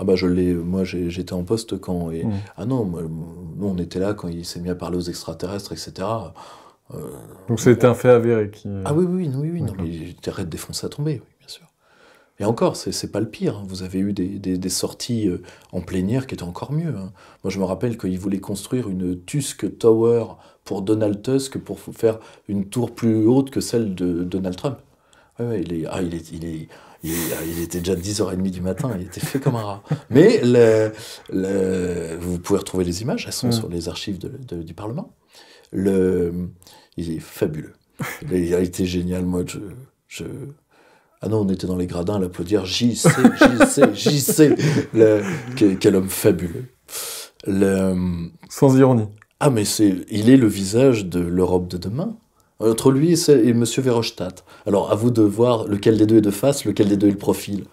Speaker 2: ah bah je l'ai, moi j'étais en poste quand. Et, mmh. Ah non, nous on était là quand il s'est mis à parler aux extraterrestres, etc. Euh, Donc c'était un fait avéré euh, Ah oui, oui, oui, oui, non, mais t'arrêtes de à tomber, oui, bien sûr. Et encore, c'est pas le pire. Hein. Vous avez eu des, des, sorties euh, en plénière qui étaient encore mieux. Hein. Moi, je me rappelle qu'il voulait construire une Tusk Tower pour Donald Tusk pour faire une tour plus haute que celle de Donald Trump. ouais, il est, ah, il est, il est il, était déjà 10h30 du matin, il était fait comme un rat. Mais le, vous pouvez retrouver les images, elles sont mm. sur les archives de, du Parlement. Le, il est fabuleux. Il a été génial, moi, je, Ah non, on était dans les gradins à l'applaudir J'y sais, j'y sais, j'y sais !» Quel homme fabuleux. Sans ironie. Ah, mais c'est, il est le visage de l'Europe de demain. Entre lui et, et Monsieur Verhofstadt. Alors, à vous de voir lequel des deux est de face, lequel des deux est le profil.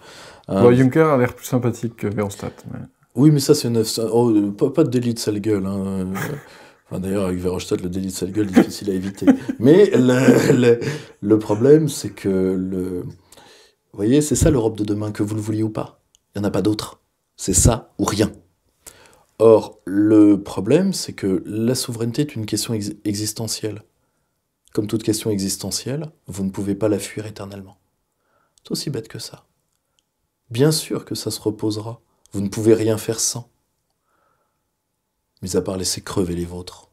Speaker 2: Euh, Juncker
Speaker 1: a l'air plus sympathique que Verhofstadt.
Speaker 2: Oui, mais ça, c'est neuf. Oh, pas, de délit de sale gueule. Hein. D'ailleurs, avec Verhofstadt, le délit de sale gueule, difficile à éviter. *laughs* Mais le, problème, c'est que le. Vous voyez, c'est ça l'Europe de demain, que vous le vouliez ou pas. Il n'y en a pas d'autre. C'est ça ou rien. Or, le problème, c'est que la souveraineté est une question existentielle. Comme toute question existentielle, vous ne pouvez pas la fuir éternellement. C'est aussi bête que ça. Bien sûr que ça se reposera, vous ne pouvez rien faire sans. Mis à part laisser crever les vôtres.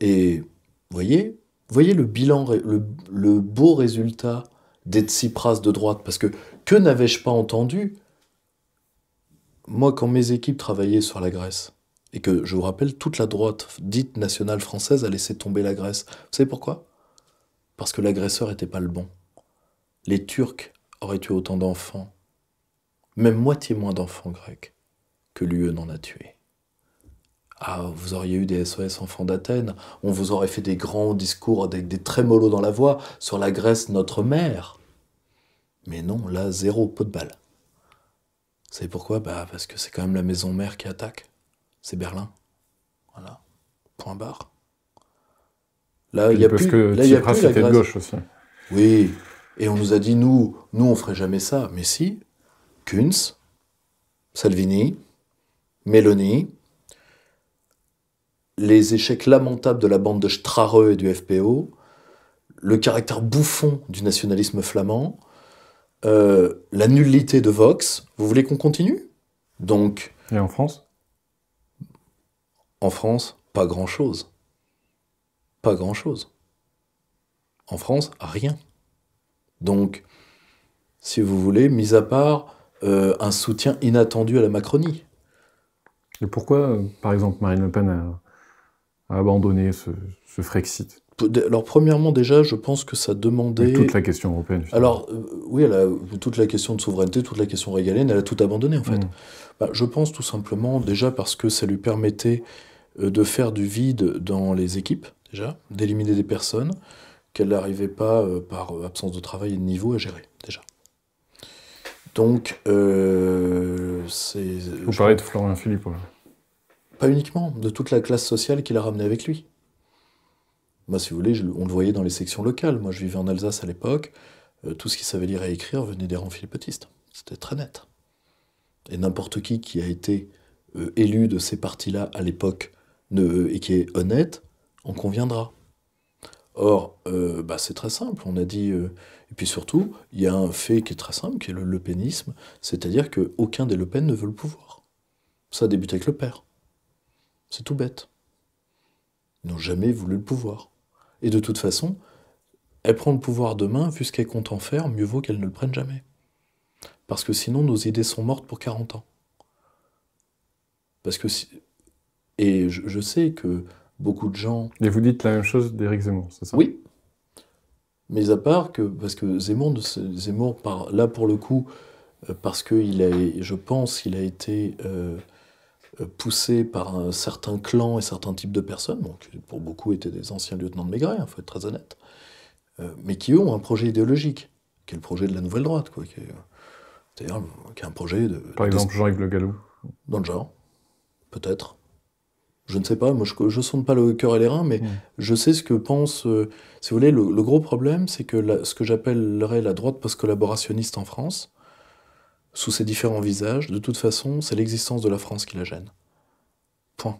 Speaker 2: Et voyez, voyez le bilan, le, beau résultat des Tsipras de droite, parce que que n'avais-je pas entendu Moi, quand mes équipes travaillaient sur la Grèce, et que, je vous rappelle, toute la droite dite nationale française a laissé tomber la Grèce. Vous savez pourquoi Parce que l'agresseur n'était pas le bon. Les Turcs auraient tué autant d'enfants, même moitié moins d'enfants grecs, que l'UE n'en a tué. Ah, vous auriez eu des SOS enfants d'Athènes, on vous aurait fait des grands discours avec des trémolos dans la voix sur la Grèce, notre mère. Mais non, là, zéro, pot de balle. Vous savez pourquoi bah, Parce que c'est quand même la maison mère qui attaque c'est Berlin. Voilà. Point barre. Là, il a plus, que y de gauche aussi. Oui. Et on nous a dit, nous, nous, on ferait jamais ça. Mais si, Kunz, Salvini, Meloni, les échecs lamentables de la bande de Strareux et du FPO, le caractère bouffon du nationalisme flamand, euh, la nullité de Vox. Vous voulez qu'on continue Donc. Et en France en France, pas grand-chose. Pas grand-chose. En France, rien. Donc, si vous voulez, mis à part euh, un soutien inattendu à la Macronie.
Speaker 1: Et pourquoi, euh, par exemple, Marine Le Pen a, abandonné ce, Frexit
Speaker 2: alors premièrement déjà, je pense que ça demandait... toute la
Speaker 1: question européenne.
Speaker 2: Alors euh, oui, toute la question de souveraineté, toute la question régalienne, elle a tout abandonné en fait. Mm. Bah, je pense tout simplement déjà parce que ça lui permettait euh, de faire du vide dans les équipes, déjà, d'éliminer des personnes qu'elle n'arrivait pas, euh, par euh, absence de travail et de niveau, à gérer, déjà. Donc, c'est... Vous parlez de Florian Philippot, Pas uniquement, de toute la classe sociale qu'il a ramené avec lui. Moi, si vous voulez, on le voyait dans les sections locales. Moi, je vivais en Alsace à l'époque. tout ce qui savait lire et écrire venait des rangs philippotistes. C'était très net. Et n'importe qui qui a été élu de ces partis-là à l'époque et qui est honnête, on conviendra. Or, euh, bah, c'est très simple, on a dit. Euh, et puis surtout, il y a un fait qui est très simple, qui est le lepénisme, c'est-à-dire qu'aucun des Le Pen ne veut le pouvoir. Ça débute avec le père. C'est tout bête. Ils n'ont jamais voulu le pouvoir. Et de toute façon, elle prend le pouvoir demain, vu ce qu'elle compte en faire, mieux vaut qu'elle ne le prenne jamais. Parce que sinon, nos idées sont mortes pour 40 ans. Parce que si, et je, sais que beaucoup de gens.
Speaker 1: Et vous dites la même chose d'Éric Zemmour, c'est
Speaker 2: ça Oui. Mais à part que. Parce que Zemmour, Zemmour par, là pour le coup, euh, parce que il je pense qu'il a été euh, poussé par un certain clan et certains types de personnes, Donc, qui pour beaucoup étaient des anciens lieutenants de Maigret, il hein, faut être très honnête, euh, mais qui ont un projet idéologique, qui est le projet de la nouvelle droite, quoi, c'est-à-dire qui est un projet de... Par exemple, Jean-Yves Le Gallou Dans le genre, peut-être je ne sais pas, moi je ne sonde pas le cœur et les reins, mais je sais ce que pense, euh, si vous voulez, le, gros problème, c'est que ce que j'appellerais la droite post-collaborationniste en France, sous ses différents visages, de toute façon, c'est l'existence de la France qui la gêne. Point.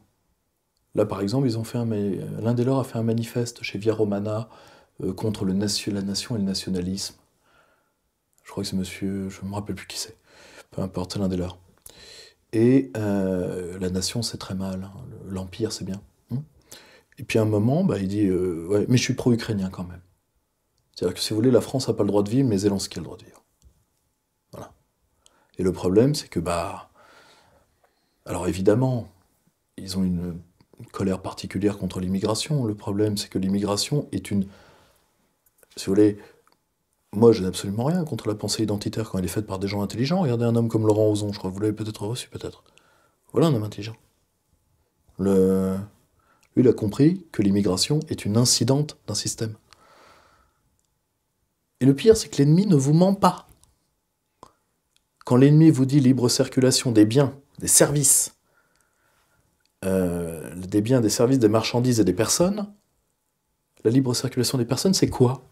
Speaker 2: Là, par exemple, ils ont fait l'un des leurs a fait un manifeste chez Via Romana euh, contre la nation et le nationalisme. Je crois que c'est monsieur, je ne me rappelle plus qui c'est. Peu importe, l'un des leurs. Et euh, la nation, c'est très mal. Hein. L'empire, c'est bien. Hein. Et puis à un moment, bah, il dit euh, Mais je suis pro-ukrainien quand même. C'est-à-dire que si vous voulez, la France n'a pas le droit de vivre, mais elle Zelensky a le droit de vivre. Voilà. Et le problème, c'est que, bah. Alors évidemment, ils ont une, colère particulière contre l'immigration. Le problème, c'est que l'immigration est une. Si vous voulez, moi, je n'ai absolument rien contre la pensée identitaire quand elle est faite par des gens intelligents. Regardez un homme comme Laurent Ozon, je crois que vous l'avez peut-être reçu, peut-être. Voilà un homme intelligent. Le... Lui, il a compris que l'immigration est une incidente d'un système. Et le pire, c'est que l'ennemi ne vous ment pas. Quand l'ennemi vous dit libre circulation des biens, des services, euh, des biens, des services, des marchandises et des personnes, la libre circulation des personnes, c'est quoi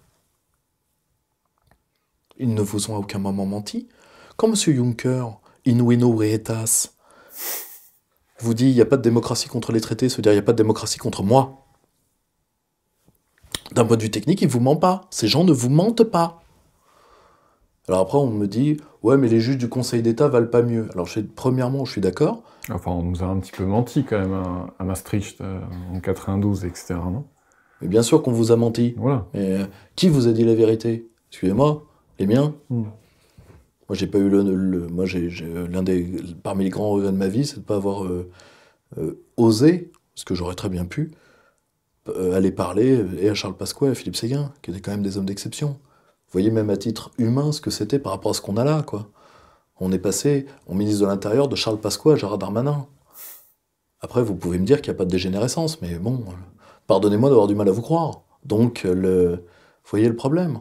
Speaker 2: ils ne vous ont à aucun moment menti. Quand M. Juncker, Inueno Reetas, vous dit il n'y a pas de démocratie contre les traités, se dire il n'y a pas de démocratie contre moi, d'un point de vue technique, il ne vous ment pas. Ces gens ne vous mentent pas. Alors après, on me dit, ouais, mais les juges du Conseil d'État valent pas mieux. Alors, premièrement, je suis d'accord. Enfin, on nous a un petit peu menti quand même hein, à, Maastricht euh, en 92, etc. mais bien sûr qu'on vous a menti. Voilà. Euh, qui vous a dit la vérité Excusez-moi, les miens hmm. Moi, j'ai pas eu le, moi, j'ai, euh, l'un des parmi les grands regrets de ma vie, c'est de pas avoir euh, euh, osé, ce que j'aurais très bien pu, aller parler à Charles Pasqua et à Philippe Séguin, qui étaient quand même des hommes d'exception. Vous voyez même à titre humain ce que c'était par rapport à ce qu'on a là, quoi. On est passé au ministre de l'Intérieur de Charles Pasqua à Gérard Darmanin. Après, vous pouvez me dire qu'il n'y a pas de dégénérescence, mais bon, pardonnez-moi d'avoir du mal à vous croire. Donc, le, vous voyez le problème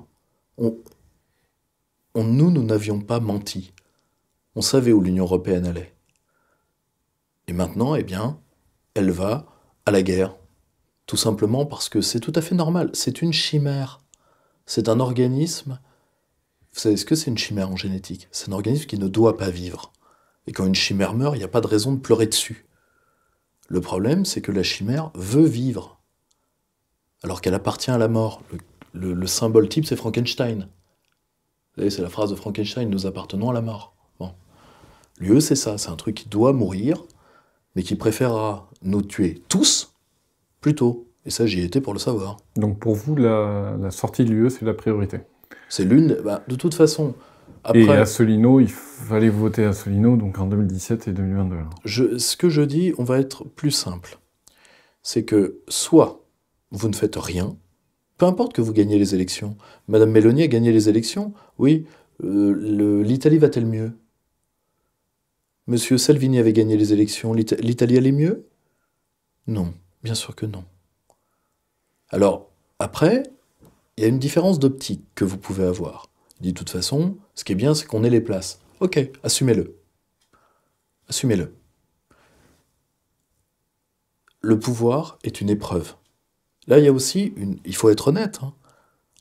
Speaker 2: nous, nous n'avions pas menti. On savait où l'Union européenne allait. Et maintenant, eh bien, elle va à la guerre. Tout simplement parce que c'est tout à fait normal. C'est une chimère. C'est un organisme. Vous savez ce que c'est une chimère en génétique C'est un organisme qui ne doit pas vivre. Et quand une chimère meurt, il n'y a pas de raison de pleurer dessus. Le problème, c'est que la chimère veut vivre, alors qu'elle appartient à la mort. le symbole type, c'est Frankenstein. Vous c'est la phrase de Frankenstein, nous appartenons à la mort. Bon. L'UE, c'est ça, c'est un truc qui doit mourir, mais qui préférera nous tuer tous plutôt. Et ça, j'y étais pour le savoir.
Speaker 1: Donc pour vous, la, sortie de l'UE, c'est la priorité C'est l'une,
Speaker 2: bah, de toute façon. Après, et
Speaker 1: Asselineau, il fallait voter Asselineau donc en 2017 et
Speaker 2: 2022. ce que je dis, on va être plus simple. C'est que soit vous ne faites rien, peu importe que vous gagnez les élections. Madame Meloni a gagné les élections, oui. Euh, L'Italie va-t-elle mieux Monsieur Salvini avait gagné les élections, l'Italie allait mieux Non, bien sûr que non. Alors, après, il y a une différence d'optique que vous pouvez avoir. de toute façon, ce qui est bien, c'est qu'on ait les places. Ok, assumez-le. Assumez-le. Le pouvoir est une épreuve. Là, il y a aussi, une... il faut être honnête, hein.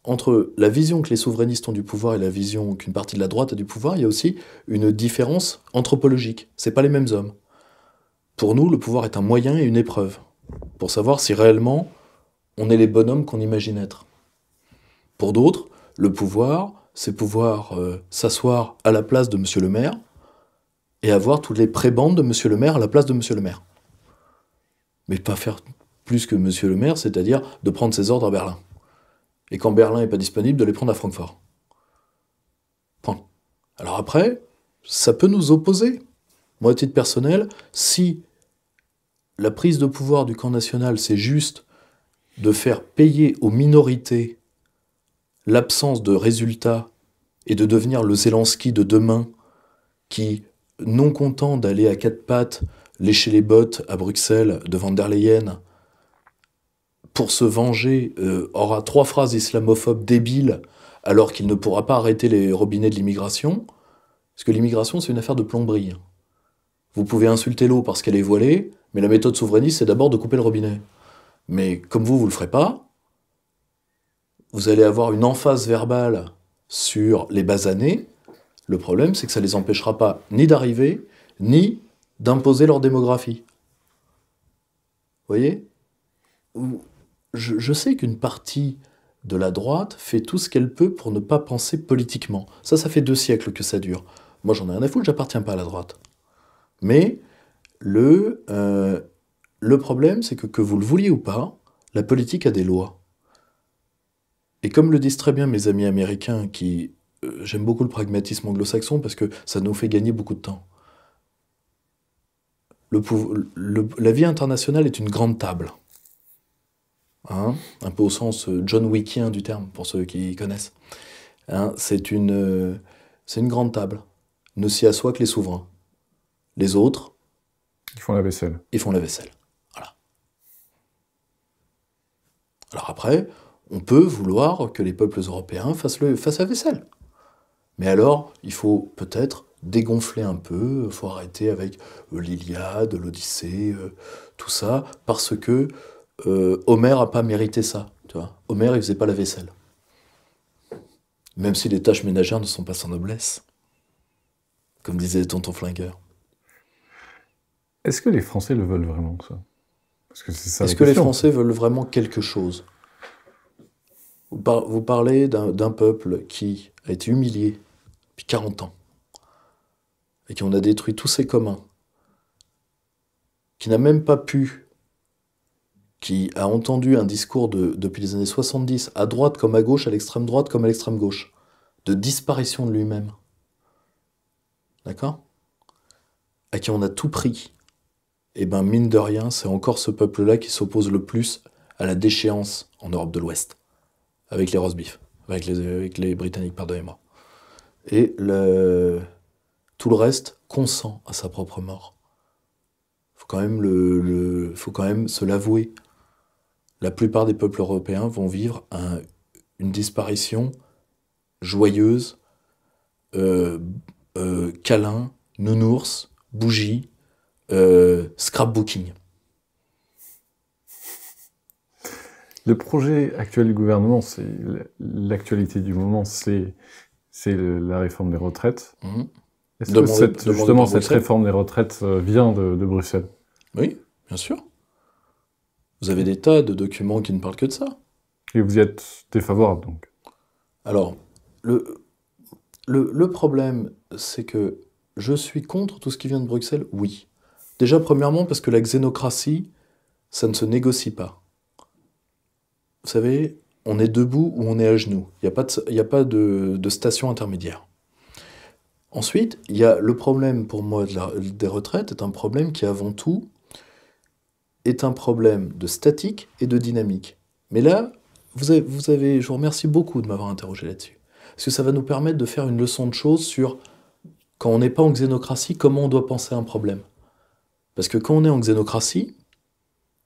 Speaker 2: entre la vision que les souverainistes ont du pouvoir et la vision qu'une partie de la droite a du pouvoir, il y a aussi une différence anthropologique. C'est pas les mêmes hommes. Pour nous, le pouvoir est un moyen et une épreuve pour savoir si réellement on est les hommes qu'on imagine être. Pour d'autres, le pouvoir, c'est pouvoir euh, s'asseoir à la place de Monsieur le maire et avoir toutes les prébandes de Monsieur le maire à la place de Monsieur le maire. Mais pas faire plus que monsieur le maire, c'est-à-dire de prendre ses ordres à Berlin. Et quand Berlin n'est pas disponible, de les prendre à Francfort. Point. Alors après, ça peut nous opposer. Moi, à titre personnel, si la prise de pouvoir du camp national, c'est juste de faire payer aux minorités l'absence de résultats et de devenir le Zelensky de demain qui, non content d'aller à quatre pattes lécher les bottes à Bruxelles devant der Leyen pour se venger, euh, aura trois phrases islamophobes débiles alors qu'il ne pourra pas arrêter les robinets de l'immigration, parce que l'immigration, c'est une affaire de plomberie. Hein. Vous pouvez insulter l'eau parce qu'elle est voilée, mais la méthode souverainiste, c'est d'abord de couper le robinet. Mais comme vous, vous ne le ferez pas, vous allez avoir une emphase verbale sur les années. Le problème, c'est que ça ne les empêchera pas ni d'arriver, ni d'imposer leur démographie. Vous voyez je, sais qu'une partie de la droite fait tout ce qu'elle peut pour ne pas penser politiquement. Ça, ça fait deux siècles que ça dure. Moi, j'en ai rien à foutre, j'appartiens pas à la droite. Mais le, euh, problème, c'est que que vous le vouliez ou pas, la politique a des lois. Et comme le disent très bien mes amis américains, qui euh, j'aime beaucoup le pragmatisme anglo-saxon parce que ça nous fait gagner beaucoup de temps. la vie internationale est une grande table. Hein, un peu au sens euh, John Wickien du terme, pour ceux qui connaissent. Hein, c'est une, euh, une grande table. Ne s'y assoient que les souverains. Les autres. Ils font la vaisselle. Ils font la vaisselle. Voilà. Alors après, on peut vouloir que les peuples européens fassent, le, fassent la vaisselle. Mais alors, il faut peut-être dégonfler un peu, il faut arrêter avec euh, l'Iliade, l'Odyssée, tout ça, parce que euh, Homer n'a pas mérité ça. Tu vois. Homer, il faisait pas la vaisselle. Même si les tâches ménagères ne sont pas sans noblesse, comme disait Tonton Flingueur.
Speaker 1: Est-ce que les Français le veulent
Speaker 2: vraiment, ça que ça. Est-ce que les Français veulent vraiment quelque chose vous, parlez d'un peuple qui a été humilié depuis 40 ans, et qui on a détruit tous ses communs, qui n'a même pas pu qui a entendu un discours de, depuis les années 70, à droite comme à gauche, à l'extrême droite comme à l'extrême gauche, de disparition de lui-même. D'accord À qui on a tout pris. Et eh ben mine de rien, c'est encore ce peuple-là qui s'oppose le plus à la déchéance en Europe de l'Ouest, avec les Rosbifs avec les, avec les Britanniques, pardonnez-moi. Et le... tout le reste consent à sa propre mort. Faut quand même le... faut quand même se l'avouer la plupart des peuples européens vont vivre une disparition joyeuse, euh, euh câlin, nounours, bougie, euh, scrapbooking.
Speaker 1: Le projet actuel du gouvernement, c'est l'actualité du moment, c'est la réforme des retraites. Mhm. Est-ce que cette, justement cette réforme des retraites euh, vient de Bruxelles Oui, bien sûr. Vous avez des tas de documents qui ne parlent que de ça. Et vous y êtes défavorable, donc
Speaker 2: Alors, le, le, problème, c'est que je suis contre tout ce qui vient de Bruxelles, oui. Déjà, premièrement, parce que la xénocratie, ça ne se négocie pas. Vous savez, on est debout ou on est à genoux. Il n'y a pas, de, y a pas de, de, station intermédiaire. Ensuite, il y a le problème pour moi des retraites est un problème qui avant tout est un problème de statique et de dynamique. Mais là, vous je vous remercie beaucoup de m'avoir interrogé là-dessus. Parce que ça va nous permettre de faire une leçon de choses sur, quand on n'est pas en xénocratie, comment on doit penser à un problème. Parce que quand on est en xénocratie,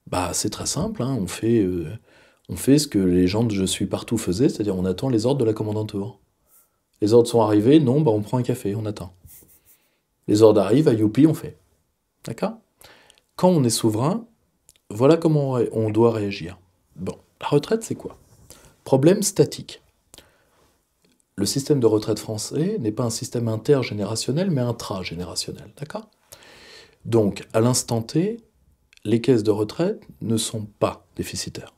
Speaker 2: bah, c'est très simple, hein, on, fait, euh, on fait ce que les gens de Je suis partout faisaient, c'est-à-dire on attend les ordres de la commandante tour. Les ordres sont arrivés, non, bah, on prend un café, on attend. Les ordres arrivent, à ah, youpi, on fait. D'accord Quand on est souverain, voilà comment on doit réagir. Bon, la retraite, c'est quoi Problème statique. Le système de retraite français n'est pas un système intergénérationnel, mais intragénérationnel, d'accord Donc, à l'instant T, les caisses de retraite ne sont pas déficitaires.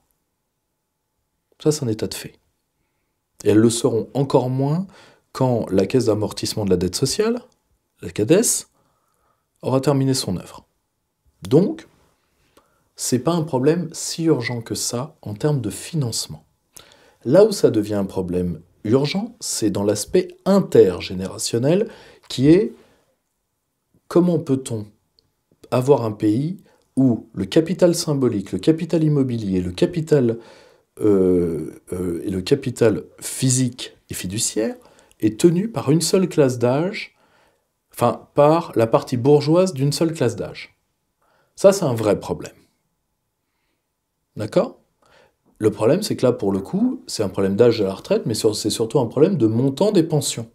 Speaker 2: Ça, c'est un état de fait. Et elles le seront encore moins quand la caisse d'amortissement de la dette sociale, la CADES, aura terminé son œuvre. Donc, c'est pas un problème si urgent que ça en termes de financement. Là où ça devient un problème urgent, c'est dans l'aspect intergénérationnel qui est comment peut-on avoir un pays où le capital symbolique, le capital immobilier, le capital, euh, euh, le capital physique et fiduciaire est tenu par une seule classe d'âge, enfin par la partie bourgeoise d'une seule classe d'âge. Ça, c'est un vrai problème. D'accord Le problème, c'est que là, pour le coup, c'est un problème d'âge de la retraite, mais c'est surtout un problème de montant des pensions.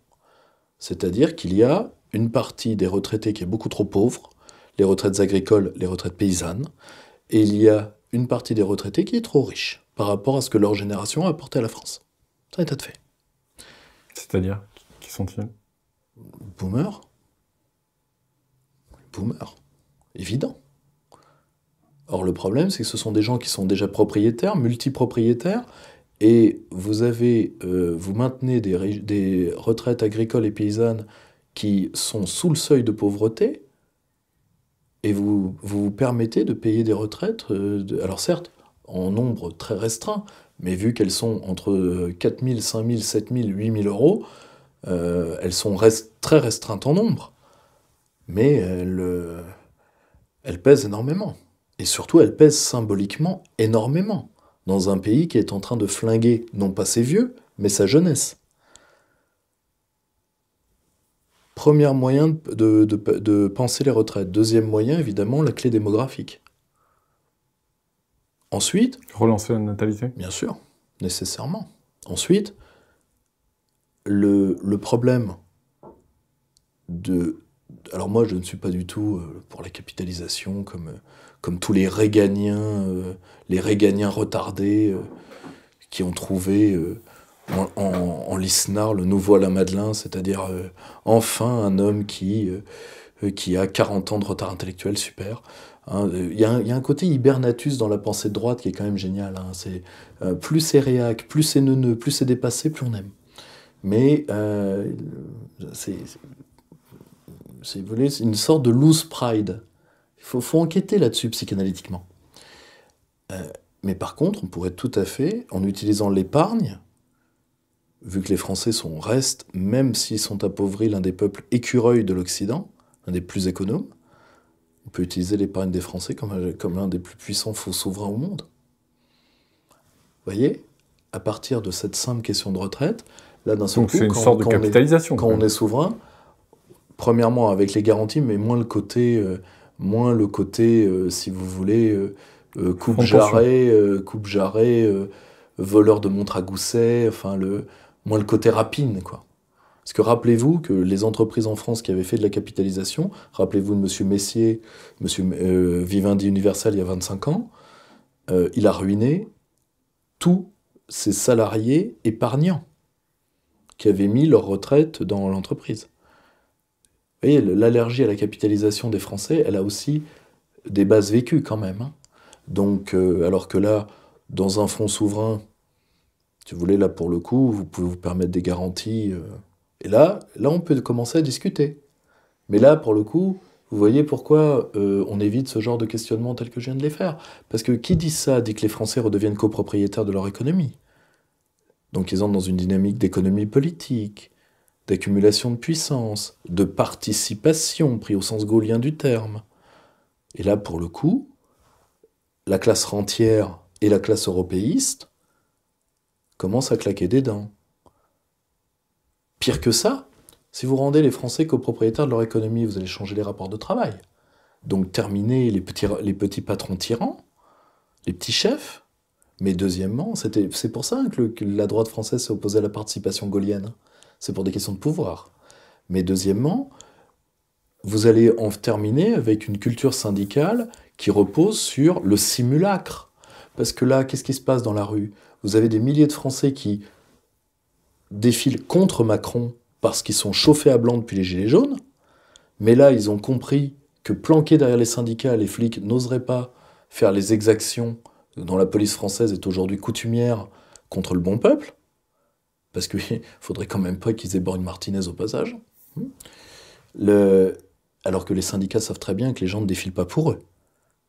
Speaker 2: C'est-à-dire qu'il y a une partie des retraités qui est beaucoup trop pauvre, les retraites agricoles, les retraites paysannes, et il y a une partie des retraités qui est trop riche par rapport à ce que leur génération a apporté à la France. C'est un état de fait. C'est-à-dire Qui sont-ils Boomers. Boomers. Évident. Or, le problème, c'est que ce sont des gens qui sont déjà propriétaires, multipropriétaires, et vous avez, euh, vous maintenez des, retraites agricoles et paysannes qui sont sous le seuil de pauvreté, et vous vous, permettez de payer des retraites, euh, alors certes, en nombre très restreint, mais vu qu'elles sont entre 4 000, 5 000, 7 000, 8 000 euros, euh, elles sont très restreintes en nombre, mais elles pèsent énormément. Et surtout, elle pèse symboliquement énormément dans un pays qui est en train de flinguer non pas ses vieux, mais sa jeunesse. Premier moyen de, penser les retraites. Deuxième moyen, évidemment, la clé démographique. Ensuite... Relancer la natalité Bien sûr, nécessairement. Ensuite, le, le problème de... Alors moi, je ne suis pas du tout euh, pour la capitalisation comme euh, comme tous les Réganiens, euh, les Réganiens retardés euh, qui ont trouvé euh, en, en, le nouveau à la c'est-à-dire enfin un homme qui, a 40 ans de retard intellectuel, super. Hein, il y, a un côté hibernatus dans la pensée de droite qui est quand même génial. Hein. c'est, plus c'est réac, plus c'est neuneux, plus c'est dépassé, plus on aime. Mais c'est, c'est, c'est une sorte de loose pride il faut, enquêter là-dessus psychanalytiquement. Euh, mais par contre, on pourrait tout à fait, en utilisant l'épargne, vu que les Français sont, restent, même s'ils sont appauvris, l'un des peuples écureuils de l'Occident, l'un des plus économes, on peut utiliser l'épargne des Français comme, comme l'un des plus puissants faux souverains au monde. Vous voyez À partir de cette simple question de retraite, là, d'un seul coup, quand, de capitalisation. On est, quand on est souverain, premièrement avec les garanties, mais moins le côté... Euh, moins le côté, euh, si vous voulez, euh, euh, coupe jarret, voleur de montre à gousset, enfin le moins le côté rapine quoi. Parce que rappelez-vous que les entreprises en France qui avaient fait de la capitalisation, rappelez-vous de M. Messier, M. Vivendi Universal il y a 25 ans, il a ruiné tous ses salariés épargnants qui avaient mis leur retraite dans l'entreprise. Vous voyez, l'allergie à la capitalisation des Français, elle a aussi des bases vécues quand même. Hein. Donc, euh, alors que là, dans un fonds souverain, si vous voulez, là pour le coup, vous pouvez vous permettre des garanties. Euh, et là, là, on peut commencer à discuter. Mais là, pour le coup, vous voyez pourquoi euh, on évite ce genre de questionnement tel que je viens de les faire. Parce que qui dit ça dit que les Français redeviennent copropriétaires de leur économie. Donc ils entrent dans une dynamique d'économie politique, d'accumulation de puissance, de participation, pris au sens gaulien du terme. Et là, pour le coup, la classe rentière et la classe européiste commencent à claquer des dents. Pire que ça, si vous rendez les Français copropriétaires de leur économie, vous allez changer les rapports de travail. Donc terminer les petits, patrons tyrans, les petits chefs. Mais deuxièmement, c'est pour ça que, la droite française s'est opposée à la participation gaulienne c'est pour des questions de pouvoir. Mais deuxièmement, vous allez en terminer avec une culture syndicale qui repose sur le simulacre. Parce que là, qu'est-ce qui se passe dans la rue Vous avez des milliers de Français qui défilent contre Macron parce qu'ils sont chauffés à blanc depuis les Gilets jaunes. Mais là, ils ont compris que planquer derrière les syndicats, les flics n'oseraient pas faire les exactions dont la police française est aujourd'hui coutumière contre le bon peuple parce qu'il *laughs* faudrait quand même pas qu'ils éborgnent Martinez au passage. Hmm. Le... Alors que les syndicats savent très bien que les gens ne défilent pas pour eux.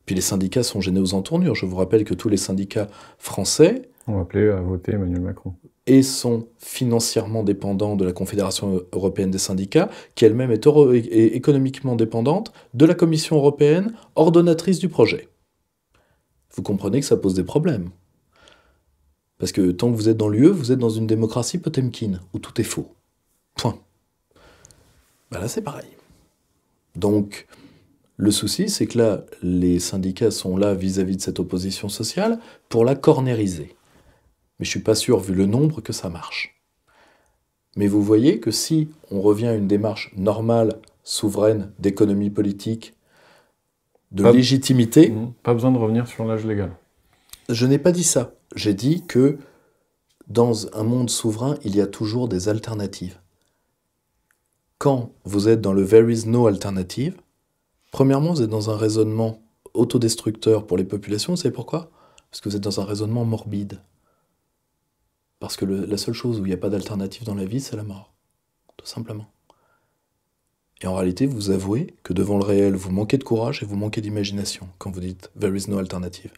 Speaker 2: Puis les syndicats sont gênés aux entournures. Je vous rappelle que tous les syndicats français ont appelé à voter Emmanuel Macron. Et sont financièrement dépendants de la Confédération européenne des syndicats, qui elle-même est économiquement dépendante de la Commission européenne, ordonnatrice du projet. Vous comprenez que ça pose des problèmes. Parce que tant que vous êtes dans l'UE, vous êtes dans une démocratie potemkin, où tout est faux. Point. Bah là, c'est pareil. Donc, le souci, c'est que là, les syndicats sont là vis-à-vis de cette opposition sociale pour la cornériser. Mais je suis pas sûr, vu le nombre, que ça marche. Mais vous voyez que si on revient à une démarche normale, souveraine, d'économie politique, de légitimité... Pas besoin de revenir sur l'âge légal. Je n'ai pas dit ça j'ai dit que dans un monde souverain, il y a toujours des alternatives. Quand vous êtes dans le there is no alternative, premièrement, vous êtes dans un raisonnement autodestructeur pour les populations. Vous savez pourquoi Parce que vous êtes dans un raisonnement morbide. Parce que la seule chose où il n'y a pas d'alternative dans la vie, c'est la mort. Tout simplement. Et en réalité, vous avouez que devant le réel, vous manquez de courage et vous manquez d'imagination quand vous dites there is no alternative.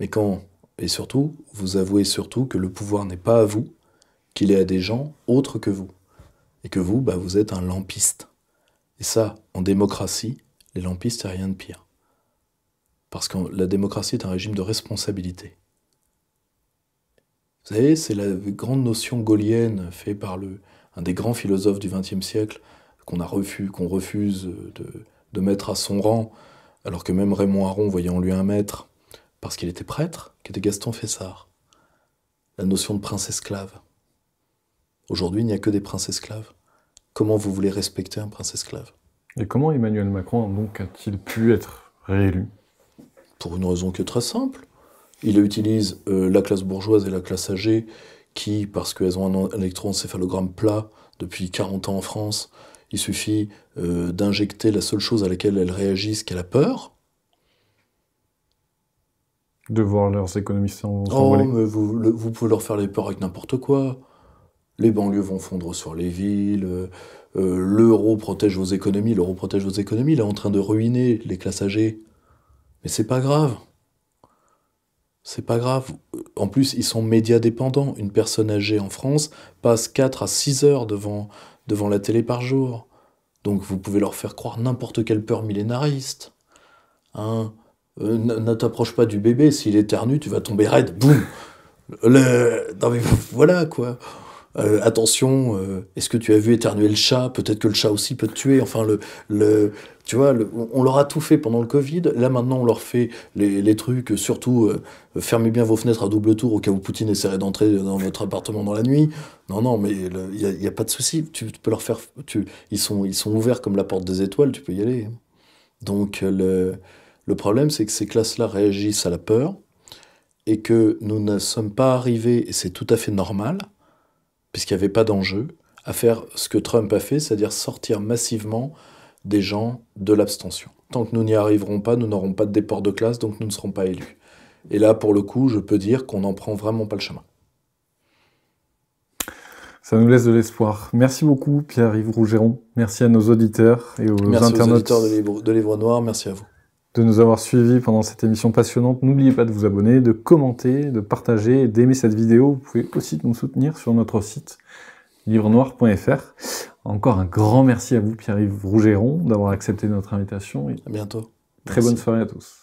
Speaker 2: Mais quand et surtout, vous avouez surtout que le pouvoir n'est pas à vous, qu'il est à des gens autres que vous. Et que vous, bah, vous êtes un lampiste. Et ça, en démocratie, les lampistes, a rien de pire. Parce que la démocratie est un régime de responsabilité. Vous savez, c'est la grande notion gaulienne faite par le, un des grands philosophes du XXe siècle, qu'on a refus, qu'on refuse de, de, mettre à son rang, alors que même Raymond Aron voyant lui un maître, parce qu'il était prêtre, qu'était Gaston Fessard. La notion de prince esclave. Aujourd'hui, il n'y a que des princes esclaves. Comment vous voulez respecter un prince esclave
Speaker 1: Et comment Emmanuel Macron donc a-t-il
Speaker 2: pu être réélu Pour une raison qui est très simple. Il utilise euh, la classe bourgeoise et la classe âgée qui, parce qu'elles ont un électroencéphalogramme plat depuis 40 ans en France, il suffit euh, d'injecter la seule chose à laquelle elles réagissent, qu'elle a peur,
Speaker 1: de voir leurs économies oh, s'envoler. Oh,
Speaker 2: mais vous, pouvez leur faire les peurs avec n'importe quoi. Les banlieues vont fondre sur les villes. Euh, l'euro protège vos économies. L'euro protège vos économies. Il est en train de ruiner les classes âgées. Mais c'est pas grave. C'est pas grave. En plus, ils sont médias dépendants. Une personne âgée en France passe 4 à 6 heures devant, devant la télé par jour. Donc vous pouvez leur faire croire n'importe quelle peur millénariste. Hein euh, ne t'approche pas du bébé, s'il éternue, tu vas tomber raide, boum le... Non voilà quoi. Euh, attention, euh, est-ce que tu as vu éternuer le chat Peut-être que le chat aussi peut te tuer. Enfin, le, le tu vois, on leur a tout fait pendant le Covid. Là, maintenant, on leur fait les, trucs, surtout fermez bien vos fenêtres à double tour au cas où Poutine essaierait d'entrer dans votre appartement dans la nuit. Non, non, mais il n'y a, y a, pas de souci. tu, peux leur faire. Tu, ils, sont, ils sont ouverts comme la porte des étoiles, tu peux y aller. Donc, le. Le problème, c'est que ces classes-là réagissent à la peur et que nous ne sommes pas arrivés, et c'est tout à fait normal, puisqu'il n'y avait pas d'enjeu, à faire ce que Trump a fait, c'est-à-dire sortir massivement des gens de l'abstention. Tant que nous n'y arriverons pas, nous n'aurons pas de déport de classe, donc nous ne serons pas élus. Et là, pour le coup, je peux dire qu'on n'en prend vraiment pas le chemin.
Speaker 1: Ça nous laisse de l'espoir. Merci beaucoup, Pierre-Yves Rougeron. Merci à nos auditeurs et aux merci internautes.
Speaker 2: de de Livre Noir. Merci à vous
Speaker 1: de nous avoir suivis pendant cette émission passionnante. N'oubliez pas de vous abonner, de commenter, de partager, d'aimer cette vidéo. Vous pouvez aussi nous soutenir sur notre site livrenoir.fr. Encore un grand merci à vous, Pierre-Yves Rougeron, d'avoir accepté notre invitation. Et à bientôt. Très bonne soirée à tous.